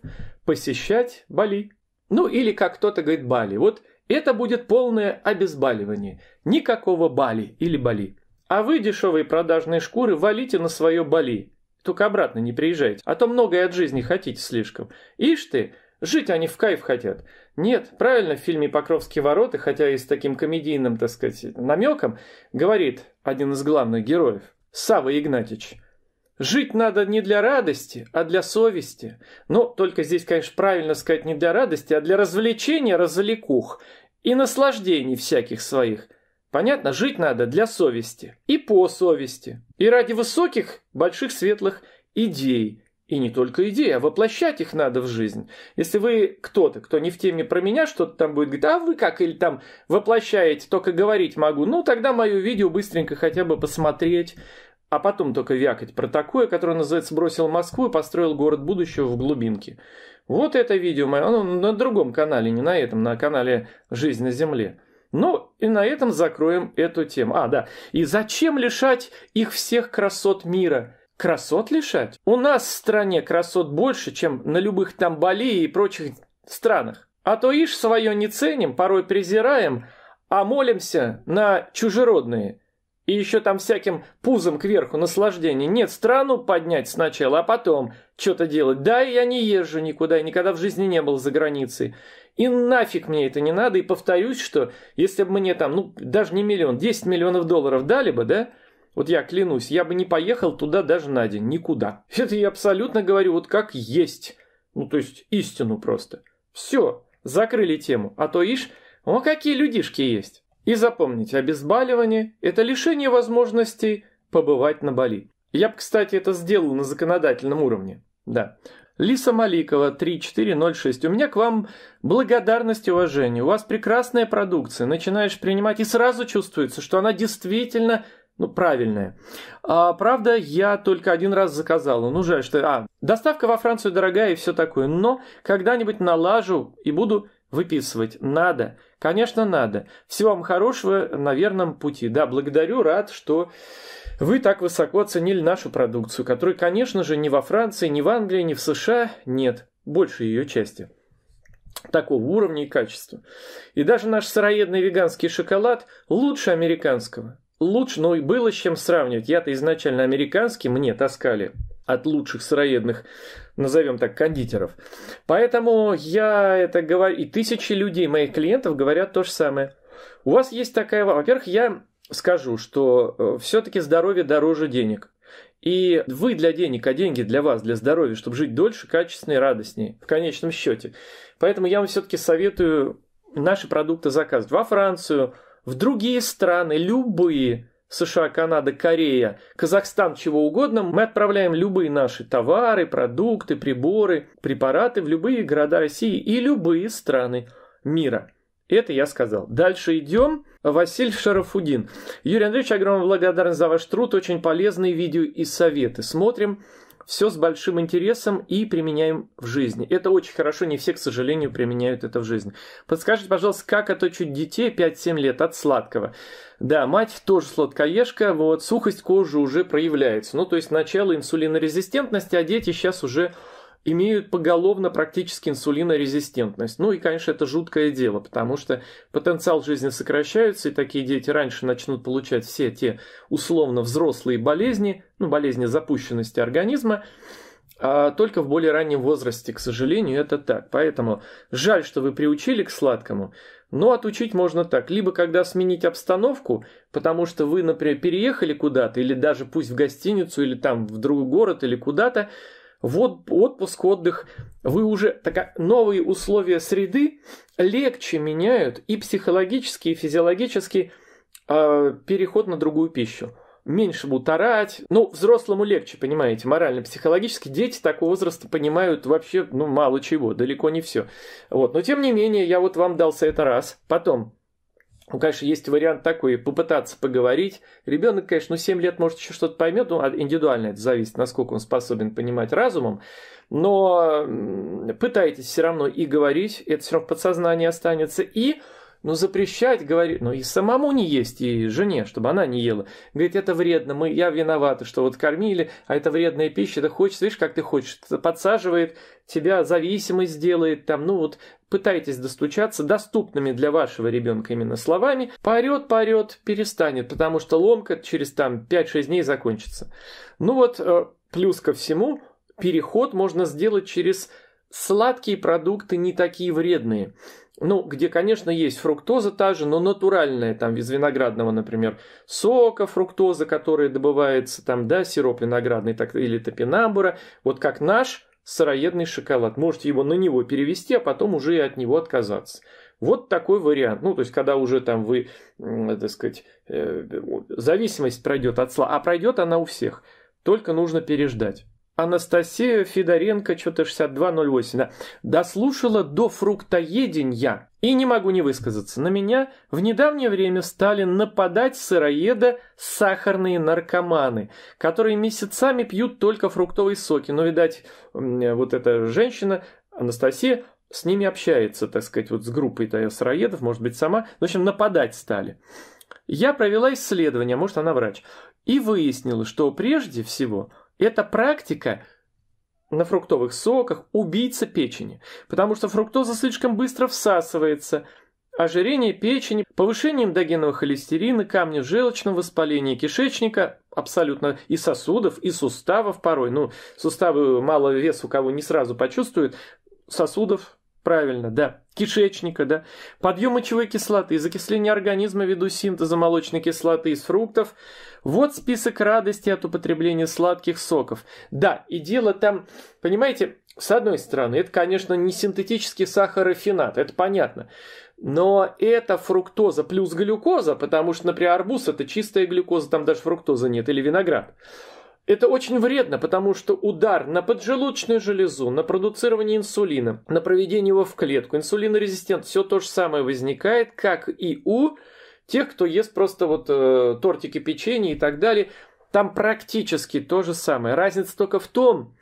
посещать боли, Ну или как кто-то говорит боли. Вот это будет полное обезболивание. Никакого боли или боли. А вы, дешевые продажные шкуры, валите на свое боли. Только обратно не приезжайте, а то многое от жизни хотите слишком. Ишь ты, жить они в кайф хотят. Нет, правильно в фильме «Покровские ворота», хотя и с таким комедийным, так сказать, намеком, говорит один из главных героев, Сава Игнатьич. Жить надо не для радости, а для совести. Но только здесь, конечно, правильно сказать не для радости, а для развлечения развлекух и наслаждений всяких своих – Понятно, жить надо для совести и по совести. И ради высоких, больших, светлых идей. И не только идеи, а воплощать их надо в жизнь. Если вы кто-то, кто не в теме про меня, что-то там будет говорить, а вы как или там воплощаете, только говорить могу, ну тогда мое видео быстренько хотя бы посмотреть, а потом только вякать про такое, которое называется «Бросил Москву и построил город будущего в глубинке». Вот это видео мое, оно на другом канале, не на этом, на канале «Жизнь на земле». Но и на этом закроем эту тему. А, да. И зачем лишать их всех красот мира? Красот лишать? У нас в стране красот больше, чем на любых там Бали и прочих странах. А то ишь свое не ценим, порой презираем, а молимся на чужеродные. И еще там всяким пузом кверху наслаждение. Нет, страну поднять сначала, а потом что-то делать. Да, и я не езжу никуда, и никогда в жизни не был за границей. И нафиг мне это не надо. И повторюсь, что если бы мне там, ну, даже не миллион, 10 миллионов долларов дали бы, да, вот я клянусь, я бы не поехал туда даже на день, никуда. Это я абсолютно говорю вот как есть. Ну, то есть истину просто. Все, закрыли тему. А то ишь, о, какие людишки есть. И запомните, обезболивание – это лишение возможности побывать на Бали. Я бы, кстати, это сделал на законодательном уровне. Да. Лиса Маликова, 3406. У меня к вам благодарность и уважение. У вас прекрасная продукция. Начинаешь принимать, и сразу чувствуется, что она действительно ну, правильная. А, правда, я только один раз заказала. Ну, жаль, что... А, доставка во Францию дорогая и все такое. Но когда-нибудь налажу и буду выписывать. Надо. Конечно, надо. Всего вам хорошего на верном пути. Да, благодарю, рад, что вы так высоко оценили нашу продукцию, которой, конечно же, ни во Франции, ни в Англии, ни в США нет, больше ее части такого уровня и качества. И даже наш сыроедный веганский шоколад лучше американского. Лучше, но ну, и было с чем сравнивать. Я-то изначально американский, мне таскали от лучших сыроедных, назовем так, кондитеров. Поэтому я это говорю, и тысячи людей, моих клиентов, говорят то же самое. У вас есть такая... Во-первых, я скажу, что э, все-таки здоровье дороже денег. И вы для денег, а деньги для вас, для здоровья, чтобы жить дольше, качественнее, радостнее, в конечном счете. Поэтому я вам все-таки советую наши продукты заказывать во Францию, в другие страны, любые, США, Канада, Корея, Казахстан, чего угодно, мы отправляем любые наши товары, продукты, приборы, препараты в любые города России и любые страны мира. Это я сказал. Дальше идем. Василь Шарафудин. Юрий Андреевич, огромная благодарность за ваш труд, очень полезные видео и советы. Смотрим все с большим интересом и применяем в жизни. Это очень хорошо, не все, к сожалению, применяют это в жизни. Подскажите, пожалуйста, как отучить детей 5-7 лет от сладкого? Да, мать тоже сладкоежка, вот сухость кожи уже проявляется. Ну, то есть начало инсулинорезистентности, а дети сейчас уже имеют поголовно практически инсулинорезистентность. Ну и, конечно, это жуткое дело, потому что потенциал жизни сокращается, и такие дети раньше начнут получать все те условно взрослые болезни, ну, болезни запущенности организма, а только в более раннем возрасте, к сожалению, это так. Поэтому жаль, что вы приучили к сладкому, но отучить можно так. Либо когда сменить обстановку, потому что вы, например, переехали куда-то, или даже пусть в гостиницу, или там в другой город, или куда-то, вот отпуск, отдых, вы уже так, новые условия среды легче меняют и психологически, и физиологически э, переход на другую пищу. Меньше будут орать. Ну, взрослому легче, понимаете, морально, психологически. Дети такого возраста понимают вообще, ну, мало чего, далеко не все. Вот. Но, тем не менее, я вот вам дался это раз. Потом, ну, конечно, есть вариант такой, попытаться поговорить. Ребенок, конечно, ну, 7 лет, может, еще что-то поймет, ну, индивидуально это зависит, насколько он способен понимать разумом, но пытайтесь все равно и говорить, это все равно в подсознании останется, и ну запрещать, говорит, ну и самому не есть, и жене, чтобы она не ела. Говорит, это вредно, мы, я виновата, что вот кормили, а это вредная пища, да хочешь, видишь, как ты хочешь, подсаживает, тебя зависимость делает, там, ну вот, пытайтесь достучаться доступными для вашего ребенка именно словами, поорет, поорет, перестанет, потому что ломка через там 5-6 дней закончится. Ну вот, э, плюс ко всему, переход можно сделать через сладкие продукты не такие вредные ну, где, конечно, есть фруктоза та же, но натуральная, там, из виноградного, например, сока, фруктоза, которая добывается, там, да, сироп виноградный так, или топинамбура, вот как наш сыроедный шоколад. Можете его на него перевести, а потом уже и от него отказаться. Вот такой вариант. Ну, то есть, когда уже там вы, э, так сказать, э, зависимость пройдет от сла, а пройдет она у всех. Только нужно переждать. Анастасия Федоренко, что-то 6208, да, дослушала до фруктоедения. И не могу не высказаться. На меня в недавнее время стали нападать сыроеда сахарные наркоманы, которые месяцами пьют только фруктовые соки. Но, видать, вот эта женщина, Анастасия, с ними общается, так сказать, вот с группой-то сыроедов, может быть, сама. В общем, нападать стали. Я провела исследование, а может, она врач, и выяснила, что прежде всего – эта практика на фруктовых соках убийца печени, потому что фруктоза слишком быстро всасывается, ожирение печени, повышение эндогенного холестерина, камни в желчном воспалении кишечника, абсолютно и сосудов, и суставов порой. Ну, суставы мало вес у кого не сразу почувствуют, сосудов, правильно, да кишечника, да, подъем мочевой кислоты, закисление организма ввиду синтеза молочной кислоты из фруктов. Вот список радости от употребления сладких соков. Да, и дело там, понимаете, с одной стороны, это, конечно, не синтетический сахар и это понятно. Но это фруктоза плюс глюкоза, потому что, например, арбуз – это чистая глюкоза, там даже фруктозы нет, или виноград. Это очень вредно, потому что удар на поджелудочную железу, на продуцирование инсулина, на проведение его в клетку, инсулинорезистент, все то же самое возникает, как и у тех, кто ест просто вот э, тортики, печенье и так далее. Там практически то же самое. Разница только в том,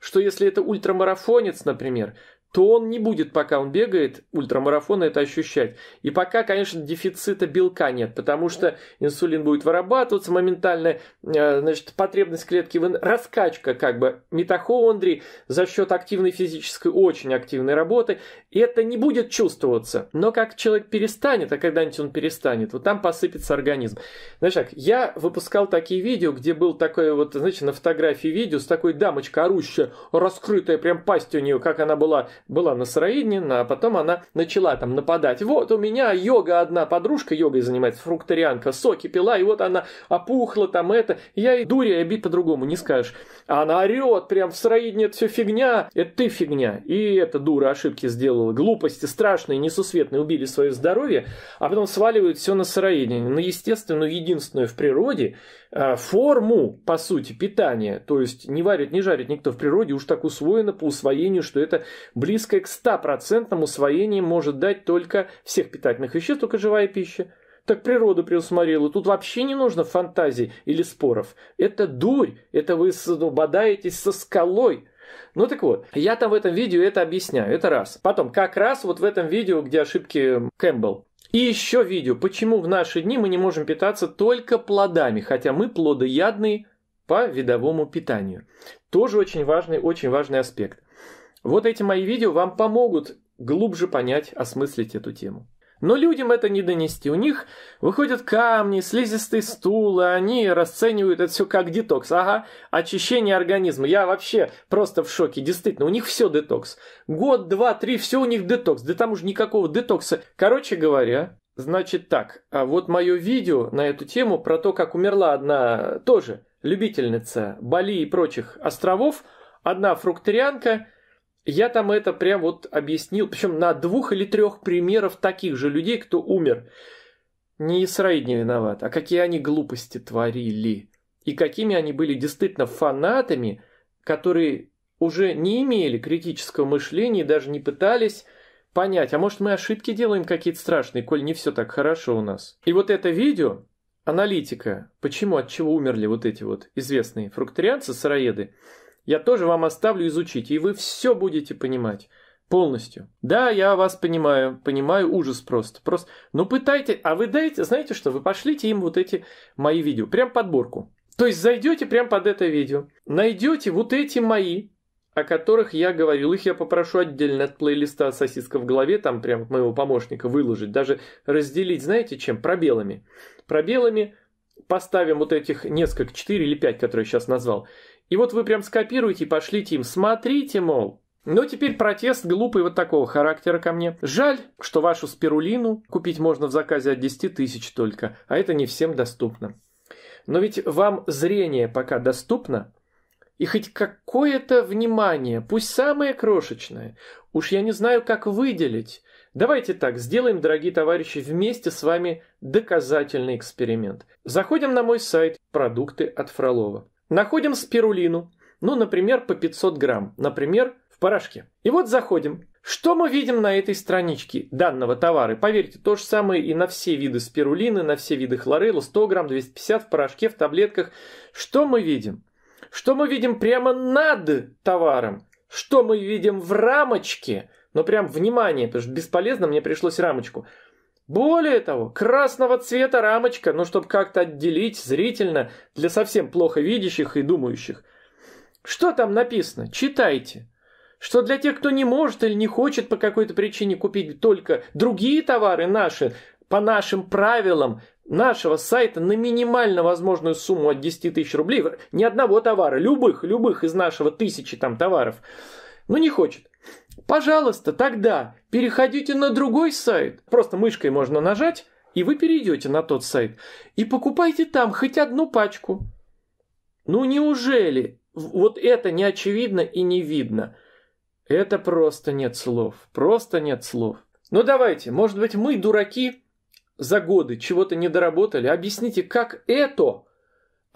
что если это ультрамарафонец, например, то он не будет, пока он бегает, ультрамарафона это ощущать. И пока, конечно, дефицита белка нет, потому что инсулин будет вырабатываться моментально, э, значит, потребность клетки, раскачка как бы митохондрии за счет активной физической, очень активной работы, и это не будет чувствоваться. Но как человек перестанет, а когда-нибудь он перестанет, вот там посыпется организм. Знаешь, как я выпускал такие видео, где был такое вот, значит на фотографии видео с такой дамочкой орущая, раскрытая прям пасть у нее, как она была была на насраиднина, а потом она начала там нападать. Вот у меня йога одна, подружка йогой занимается, фрукторианка, соки пила, и вот она опухла там это. Я и дури, и бить по-другому не скажешь. А Она орет, прям в сраидне это все фигня, это ты фигня. И эта дура ошибки сделала, глупости страшные, несусветные, убили свое здоровье, а потом сваливают все на сыроедение, на естественную, единственную в природе э, форму, по сути, питания. То есть не варит, не жарит никто в природе, уж так усвоено по усвоению, что это, близкое к 100% усвоению может дать только всех питательных веществ, только живая пища. Так природа преусмотрела. Тут вообще не нужно фантазий или споров. Это дурь, это вы ну, бодаетесь со скалой. Ну так вот, я там в этом видео это объясняю, это раз. Потом, как раз вот в этом видео, где ошибки Кэмпбелл. И еще видео, почему в наши дни мы не можем питаться только плодами, хотя мы плодоядные по видовому питанию. Тоже очень важный, очень важный аспект. Вот эти мои видео вам помогут глубже понять, осмыслить эту тему. Но людям это не донести. У них выходят камни, слизистые стулы, они расценивают это все как детокс. Ага, очищение организма. Я вообще просто в шоке. Действительно, у них все детокс. Год, два, три, все у них детокс. Да там уже никакого детокса. Короче говоря, значит так. А вот мое видео на эту тему про то, как умерла одна тоже любительница Бали и прочих островов, одна фрукторианка – я там это прям вот объяснил, причем на двух или трех примеров таких же людей, кто умер. Не Исраиль не виноват, а какие они глупости творили. И какими они были действительно фанатами, которые уже не имели критического мышления и даже не пытались понять, а может мы ошибки делаем какие-то страшные, коль не все так хорошо у нас. И вот это видео, аналитика, почему, от чего умерли вот эти вот известные фрукторианцы, сыроеды, я тоже вам оставлю изучить, и вы все будете понимать. Полностью. Да, я вас понимаю, понимаю ужас просто. Просто, ну пытайте, а вы дайте, знаете что, вы пошлите им вот эти мои видео, прям подборку. То есть зайдете прям под это видео, найдете вот эти мои, о которых я говорил. Их я попрошу отдельно от плейлиста «Сосиска в голове», там прям от моего помощника выложить, даже разделить, знаете чем? Пробелами. Пробелами поставим вот этих несколько, 4 или 5, которые я сейчас назвал. И вот вы прям скопируете и пошлите им. Смотрите, мол, но ну, теперь протест глупый вот такого характера ко мне. Жаль, что вашу спирулину купить можно в заказе от 10 тысяч только, а это не всем доступно. Но ведь вам зрение пока доступно, и хоть какое-то внимание, пусть самое крошечное, уж я не знаю, как выделить. Давайте так, сделаем, дорогие товарищи, вместе с вами доказательный эксперимент. Заходим на мой сайт «Продукты от Фролова». Находим спирулину, ну, например, по 500 грамм, например, в порошке. И вот заходим. Что мы видим на этой страничке данного товара? Поверьте, то же самое и на все виды спирулины, на все виды хлорелла, 100 грамм, 250 в порошке, в таблетках. Что мы видим? Что мы видим прямо над товаром? Что мы видим в рамочке? Но ну, прям внимание, потому что бесполезно, мне пришлось рамочку. Более того, красного цвета рамочка, ну, чтобы как-то отделить зрительно для совсем плохо видящих и думающих. Что там написано? Читайте. Что для тех, кто не может или не хочет по какой-то причине купить только другие товары наши, по нашим правилам, нашего сайта на минимально возможную сумму от 10 тысяч рублей, ни одного товара, любых, любых из нашего тысячи там товаров, ну не хочет. Пожалуйста, тогда переходите на другой сайт. Просто мышкой можно нажать, и вы перейдете на тот сайт. И покупайте там хоть одну пачку. Ну неужели? Вот это не очевидно и не видно. Это просто нет слов. Просто нет слов. Ну давайте, может быть мы дураки за годы чего-то не доработали. Объясните, как это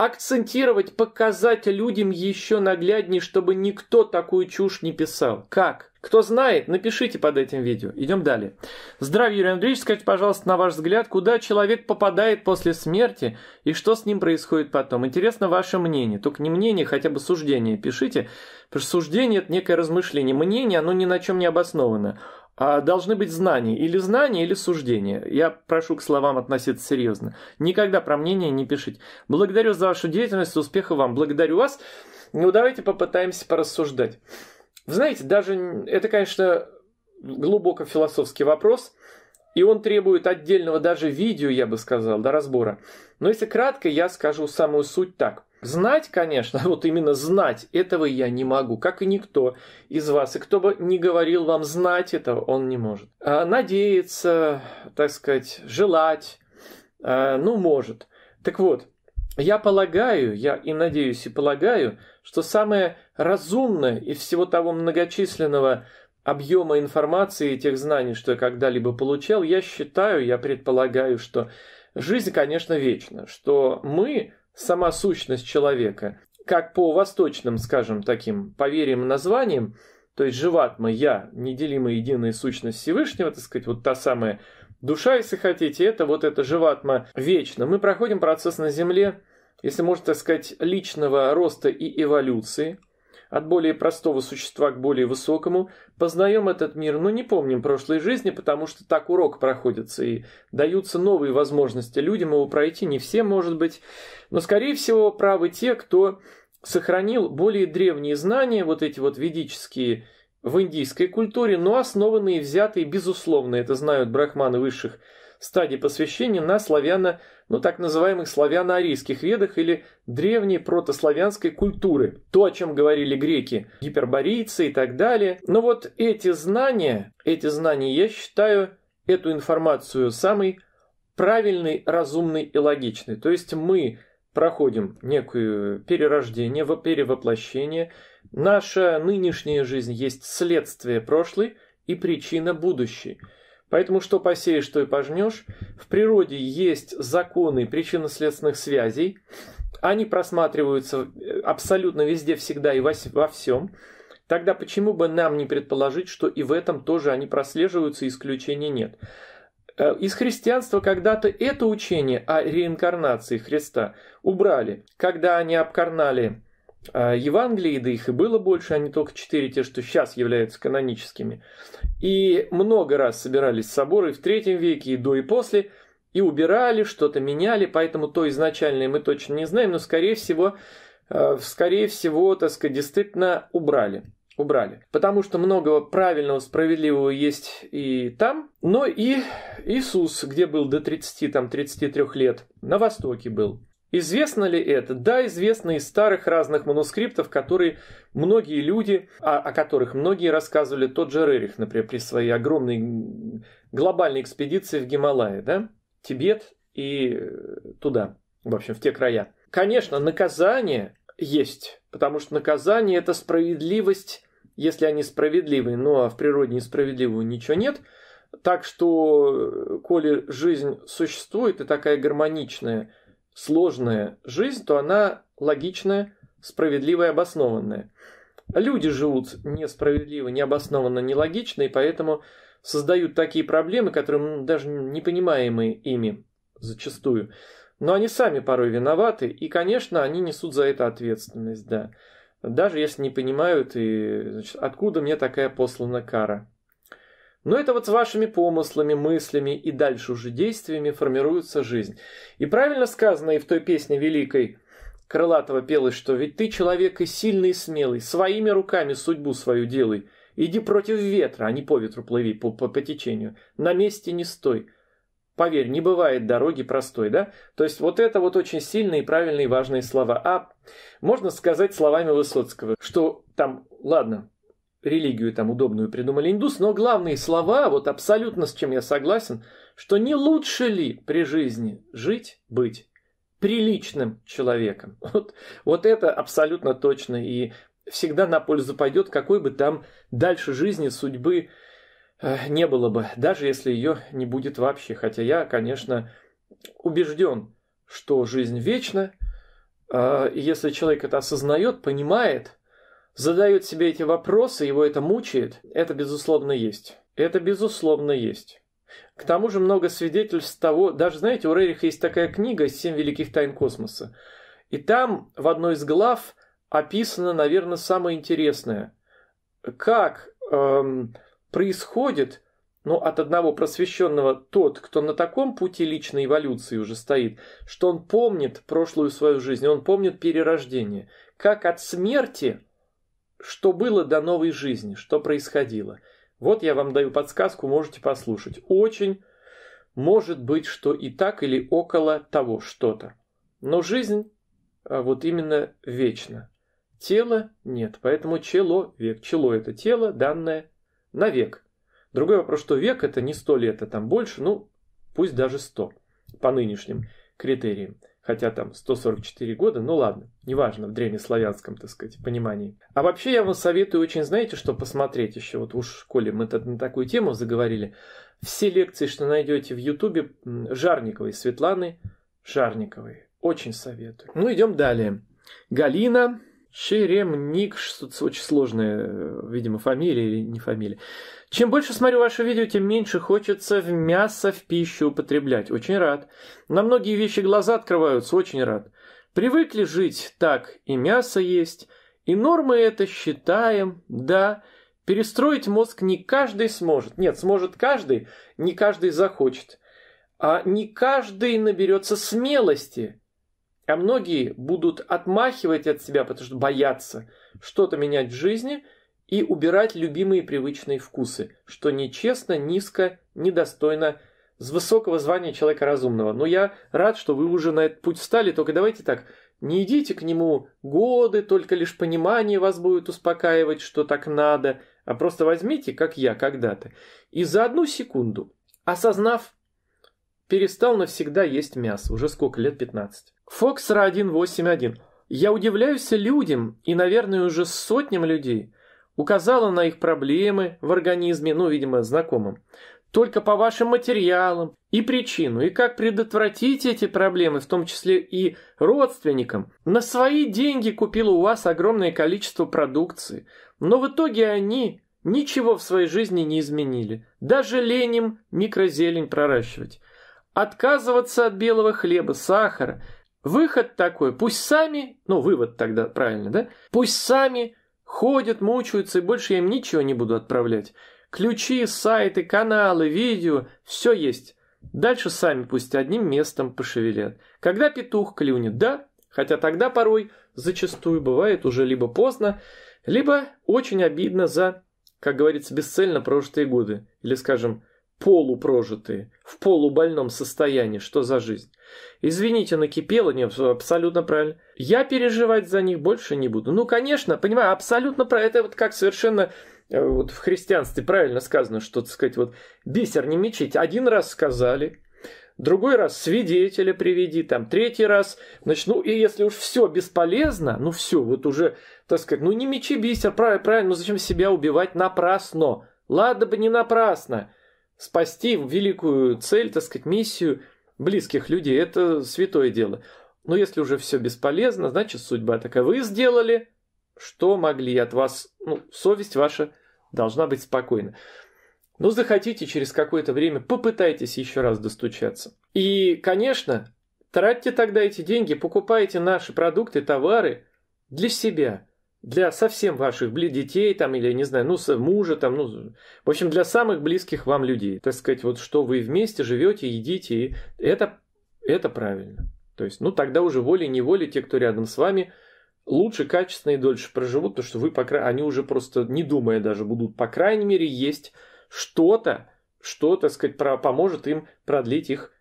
акцентировать, показать людям еще нагляднее, чтобы никто такую чушь не писал. Как? Кто знает, напишите под этим видео. Идем далее. Здравия, Юрий Андреевич, скажите, пожалуйста, на ваш взгляд, куда человек попадает после смерти и что с ним происходит потом? Интересно ваше мнение. Только не мнение, хотя бы суждение пишите. Потому что суждение – это некое размышление. Мнение, оно ни на чем не обосновано. А должны быть знания. Или знания, или суждения. Я прошу к словам относиться серьезно. Никогда про мнение не пишите. Благодарю за вашу деятельность, успехов вам. Благодарю вас. Ну, давайте попытаемся порассуждать. Вы знаете, даже это, конечно, глубоко философский вопрос, и он требует отдельного даже видео, я бы сказал, до разбора. Но если кратко, я скажу самую суть так. Знать, конечно, вот именно знать, этого я не могу, как и никто из вас. И кто бы не говорил вам знать этого, он не может. А надеяться, так сказать, желать, а, ну, может. Так вот, я полагаю, я и надеюсь, и полагаю, что самое разумное из всего того многочисленного объема информации и тех знаний, что я когда-либо получал, я считаю, я предполагаю, что жизнь, конечно, вечна, что мы сама сущность человека. Как по восточным, скажем, таким поверьям и названиям, то есть живатма, я, неделимая единая сущность Всевышнего, так сказать, вот та самая душа, если хотите, это вот эта живатма вечно. Мы проходим процесс на Земле, если можно так сказать, личного роста и эволюции – от более простого существа к более высокому, познаем этот мир, но не помним прошлой жизни, потому что так урок проходится, и даются новые возможности людям его пройти, не все, может быть, но, скорее всего, правы те, кто сохранил более древние знания, вот эти вот ведические, в индийской культуре, но основанные и взятые, безусловно, это знают брахманы высших стадий посвящения на славяно но так называемых славяно-арийских ведах или древней протославянской культуры. То, о чем говорили греки, гиперборийцы и так далее. Но вот эти знания, эти знания, я считаю эту информацию самой правильной, разумной и логичной. То есть мы проходим некое перерождение, перевоплощение. Наша нынешняя жизнь есть следствие прошлой и причина будущей. Поэтому что посеешь, что и пожнешь. В природе есть законы причинно-следственных связей. Они просматриваются э, абсолютно везде, всегда и во, всем. Тогда почему бы нам не предположить, что и в этом тоже они прослеживаются, исключений нет. Э, из христианства когда-то это учение о реинкарнации Христа убрали, когда они обкарнали Евангелий, а, да их и было больше, а не только четыре, те, что сейчас являются каноническими. И много раз собирались соборы в третьем веке, и до, и после, и убирали, что-то меняли, поэтому то изначальное мы точно не знаем, но, скорее всего, э, скорее всего, так сказать, действительно убрали. Убрали. Потому что много правильного, справедливого есть и там. Но и Иисус, где был до 30, там, 33 лет, на Востоке был. Известно ли это? Да, известно из старых разных манускриптов, которые многие люди, о, а, о которых многие рассказывали, тот же Рерих, например, при своей огромной глобальной экспедиции в Гималае, да? Тибет и э, туда, в общем, в те края. Конечно, наказание есть, потому что наказание – это справедливость, если они справедливы, но ну, а в природе несправедливого ничего нет – так что, э, коли жизнь существует и такая гармоничная, сложная жизнь, то она логичная, справедливая обоснованная. Люди живут несправедливо, необоснованно, нелогично, и поэтому создают такие проблемы, которые даже не понимаемые ими зачастую. Но они сами порой виноваты, и, конечно, они несут за это ответственность, да. Даже если не понимают, и, значит, откуда мне такая послана кара. Но это вот с вашими помыслами, мыслями и дальше уже действиями формируется жизнь. И правильно сказано и в той песне великой Крылатова пелось, что «Ведь ты человек и сильный, и смелый, своими руками судьбу свою делай. Иди против ветра, а не по ветру плыви, по, по, по течению. На месте не стой». Поверь, не бывает дороги простой, да? То есть вот это вот очень сильные, правильные, важные слова. А можно сказать словами Высоцкого, что там, ладно, религию там удобную придумали индус, но главные слова, вот абсолютно с чем я согласен, что не лучше ли при жизни жить, быть приличным человеком. Вот, вот это абсолютно точно и всегда на пользу пойдет, какой бы там дальше жизни, судьбы э, не было бы, даже если ее не будет вообще. Хотя я, конечно, убежден, что жизнь вечна, э, а и если человек это осознает, понимает – задают себе эти вопросы, его это мучает, это безусловно есть. Это безусловно есть. К тому же много свидетельств того, даже знаете, у Рериха есть такая книга «Семь великих тайн космоса». И там в одной из глав описано, наверное, самое интересное, как эм, происходит ну, от одного просвещенного тот, кто на таком пути личной эволюции уже стоит, что он помнит прошлую свою жизнь, он помнит перерождение, как от смерти – что было до новой жизни, что происходило. Вот я вам даю подсказку, можете послушать. Очень может быть, что и так или около того что-то. Но жизнь а, вот именно вечна. Тела нет, поэтому чело век Чело – это тело, данное на век. Другой вопрос, что век – это не сто лет, а там больше, ну, пусть даже сто по нынешним критериям хотя там 144 года, ну ладно, неважно, в древнеславянском, так сказать, понимании. А вообще я вам советую очень, знаете, что посмотреть еще, вот уж в школе мы на такую тему заговорили, все лекции, что найдете в Ютубе, Жарниковой Светланы Жарниковой, очень советую. Ну, идем далее. Галина Черемник, что-то очень сложное, э, видимо, фамилия или не фамилия. Чем больше смотрю ваше видео, тем меньше хочется в мясо в пищу употреблять. Очень рад. На многие вещи глаза открываются, очень рад. Привыкли жить так, и мясо есть, и нормы это считаем, да. Перестроить мозг не каждый сможет. Нет, сможет каждый, не каждый захочет. А не каждый наберется смелости а многие будут отмахивать от себя, потому что боятся что-то менять в жизни и убирать любимые привычные вкусы, что нечестно, низко, недостойно с высокого звания человека разумного. Но я рад, что вы уже на этот путь встали, только давайте так, не идите к нему годы, только лишь понимание вас будет успокаивать, что так надо, а просто возьмите, как я когда-то, и за одну секунду, осознав Перестал навсегда есть мясо, уже сколько лет 15. Фоксра 181. Я удивляюсь людям, и, наверное, уже сотням людей, указала на их проблемы в организме, ну, видимо, знакомым, только по вашим материалам и причину, и как предотвратить эти проблемы, в том числе и родственникам. На свои деньги купила у вас огромное количество продукции, но в итоге они ничего в своей жизни не изменили. Даже леним микрозелень проращивать. Отказываться от белого хлеба, сахара. Выход такой, пусть сами, ну вывод тогда правильно, да? Пусть сами ходят, мучаются, и больше я им ничего не буду отправлять. Ключи, сайты, каналы, видео, все есть. Дальше сами пусть одним местом пошевелят. Когда петух клюнет, да? Хотя тогда порой, зачастую бывает уже либо поздно, либо очень обидно за, как говорится, бесцельно прожитые годы. Или, скажем, полупрожитые, в полубольном состоянии, что за жизнь. Извините, накипело, не, абсолютно правильно. Я переживать за них больше не буду. Ну, конечно, понимаю, абсолютно правильно. Это вот как совершенно э, вот в христианстве правильно сказано, что, так сказать, вот бисер не мечеть. Один раз сказали, другой раз свидетеля приведи, там, третий раз, значит, ну, и если уж все бесполезно, ну, все, вот уже, так сказать, ну, не мечи бисер, правильно, правильно, ну, зачем себя убивать напрасно? Ладно бы не напрасно, спасти великую цель, так сказать, миссию близких людей, это святое дело. Но если уже все бесполезно, значит судьба такая. Вы сделали, что могли от вас, ну, совесть ваша должна быть спокойна. Но ну, захотите через какое-то время, попытайтесь еще раз достучаться. И, конечно, тратьте тогда эти деньги, покупайте наши продукты, товары для себя – для совсем ваших детей там или не знаю, ну мужа там, ну в общем для самых близких вам людей, так сказать, вот что вы вместе живете, едите, и это это правильно. То есть, ну тогда уже волей неволей те, кто рядом с вами, лучше, качественно и дольше проживут, потому что вы по кра... они уже просто не думая даже будут по крайней мере есть что-то, что, так сказать, про... поможет им продлить их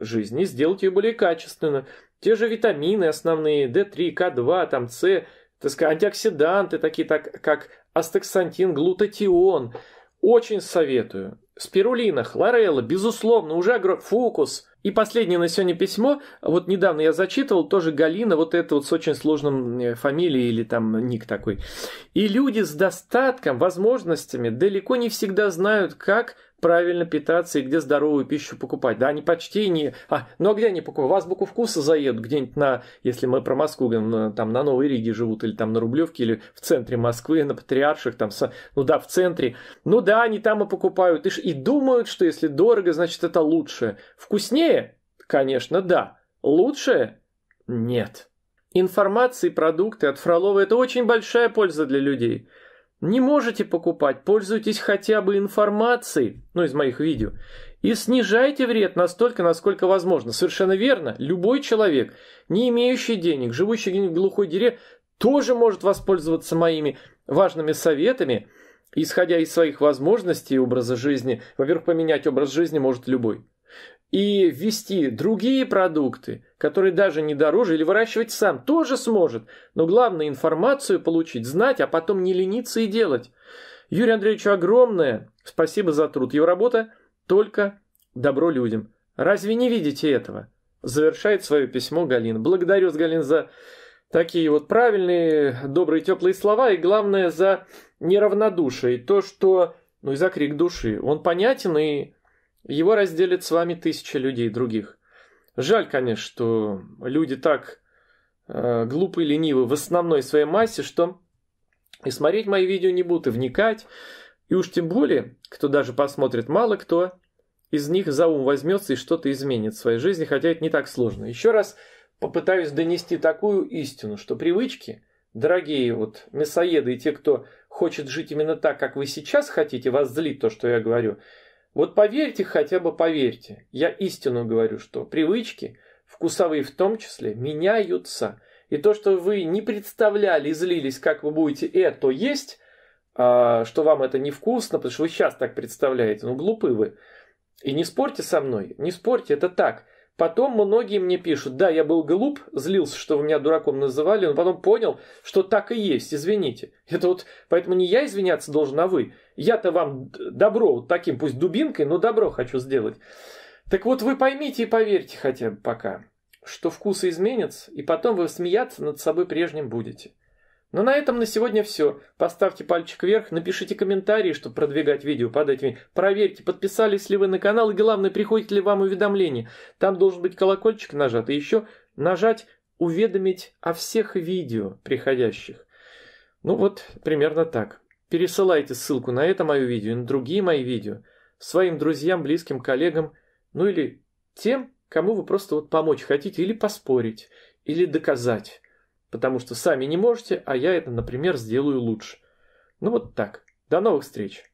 жизнь и сделать ее более качественно. Те же витамины основные, D3, К2, там С, так сказать, антиоксиданты, такие так, как астаксантин, глутатион. Очень советую. Спирулина, хлорелла, безусловно, уже огром... фокус. И последнее на сегодня письмо, вот недавно я зачитывал, тоже Галина, вот это вот с очень сложным э, фамилией или там ник такой. И люди с достатком, возможностями далеко не всегда знают, как правильно питаться и где здоровую пищу покупать. Да, они почти не... А, ну а где они покупают? Вас букву вкуса заедут где-нибудь на... Если мы про Москву говорим, там на Новой Риге живут, или там на Рублевке, или в центре Москвы, на Патриарших, там, ну да, в центре. Ну да, они там и покупают. И, и думают, что если дорого, значит это лучше. Вкуснее? Конечно, да. Лучше? Нет. Информации, продукты от Фролова – это очень большая польза для людей – не можете покупать, пользуйтесь хотя бы информацией, ну, из моих видео, и снижайте вред настолько, насколько возможно. Совершенно верно, любой человек, не имеющий денег, живущий в глухой дыре, тоже может воспользоваться моими важными советами, исходя из своих возможностей и образа жизни. Во-первых, поменять образ жизни может любой и ввести другие продукты, которые даже не дороже, или выращивать сам, тоже сможет. Но главное информацию получить, знать, а потом не лениться и делать. Юрию Андреевичу огромное спасибо за труд. Его работа только добро людям. Разве не видите этого? Завершает свое письмо Галин. Благодарю вас, Галин, за такие вот правильные, добрые, теплые слова и, главное, за неравнодушие. И то, что... Ну и за крик души. Он понятен и его разделит с вами тысяча людей других. Жаль, конечно, что люди так э, глупы и ленивы в основной своей массе, что и смотреть мои видео не будут, и вникать. И уж тем более, кто даже посмотрит, мало кто из них за ум возьмется и что-то изменит в своей жизни, хотя это не так сложно. Еще раз попытаюсь донести такую истину, что привычки, дорогие вот мясоеды и те, кто хочет жить именно так, как вы сейчас хотите, вас злит то, что я говорю – вот поверьте, хотя бы поверьте, я истину говорю, что привычки, вкусовые в том числе, меняются. И то, что вы не представляли и злились, как вы будете это есть, а, что вам это невкусно, потому что вы сейчас так представляете, ну глупы вы. И не спорьте со мной, не спорьте, это так – Потом многие мне пишут, да, я был глуп, злился, что вы меня дураком называли, но потом понял, что так и есть, извините. Это вот, поэтому не я извиняться должен, а вы. Я-то вам добро, вот таким, пусть дубинкой, но добро хочу сделать. Так вот, вы поймите и поверьте хотя бы пока, что вкусы изменятся, и потом вы смеяться над собой прежним будете. Но на этом на сегодня все. Поставьте пальчик вверх, напишите комментарии, чтобы продвигать видео под этими. Проверьте, подписались ли вы на канал и главное, приходит ли вам уведомление. Там должен быть колокольчик нажат. И еще нажать «Уведомить о всех видео приходящих». Ну вот, примерно так. Пересылайте ссылку на это мое видео и на другие мои видео своим друзьям, близким, коллегам, ну или тем, кому вы просто вот помочь хотите или поспорить, или доказать потому что сами не можете, а я это, например, сделаю лучше. Ну вот так. До новых встреч!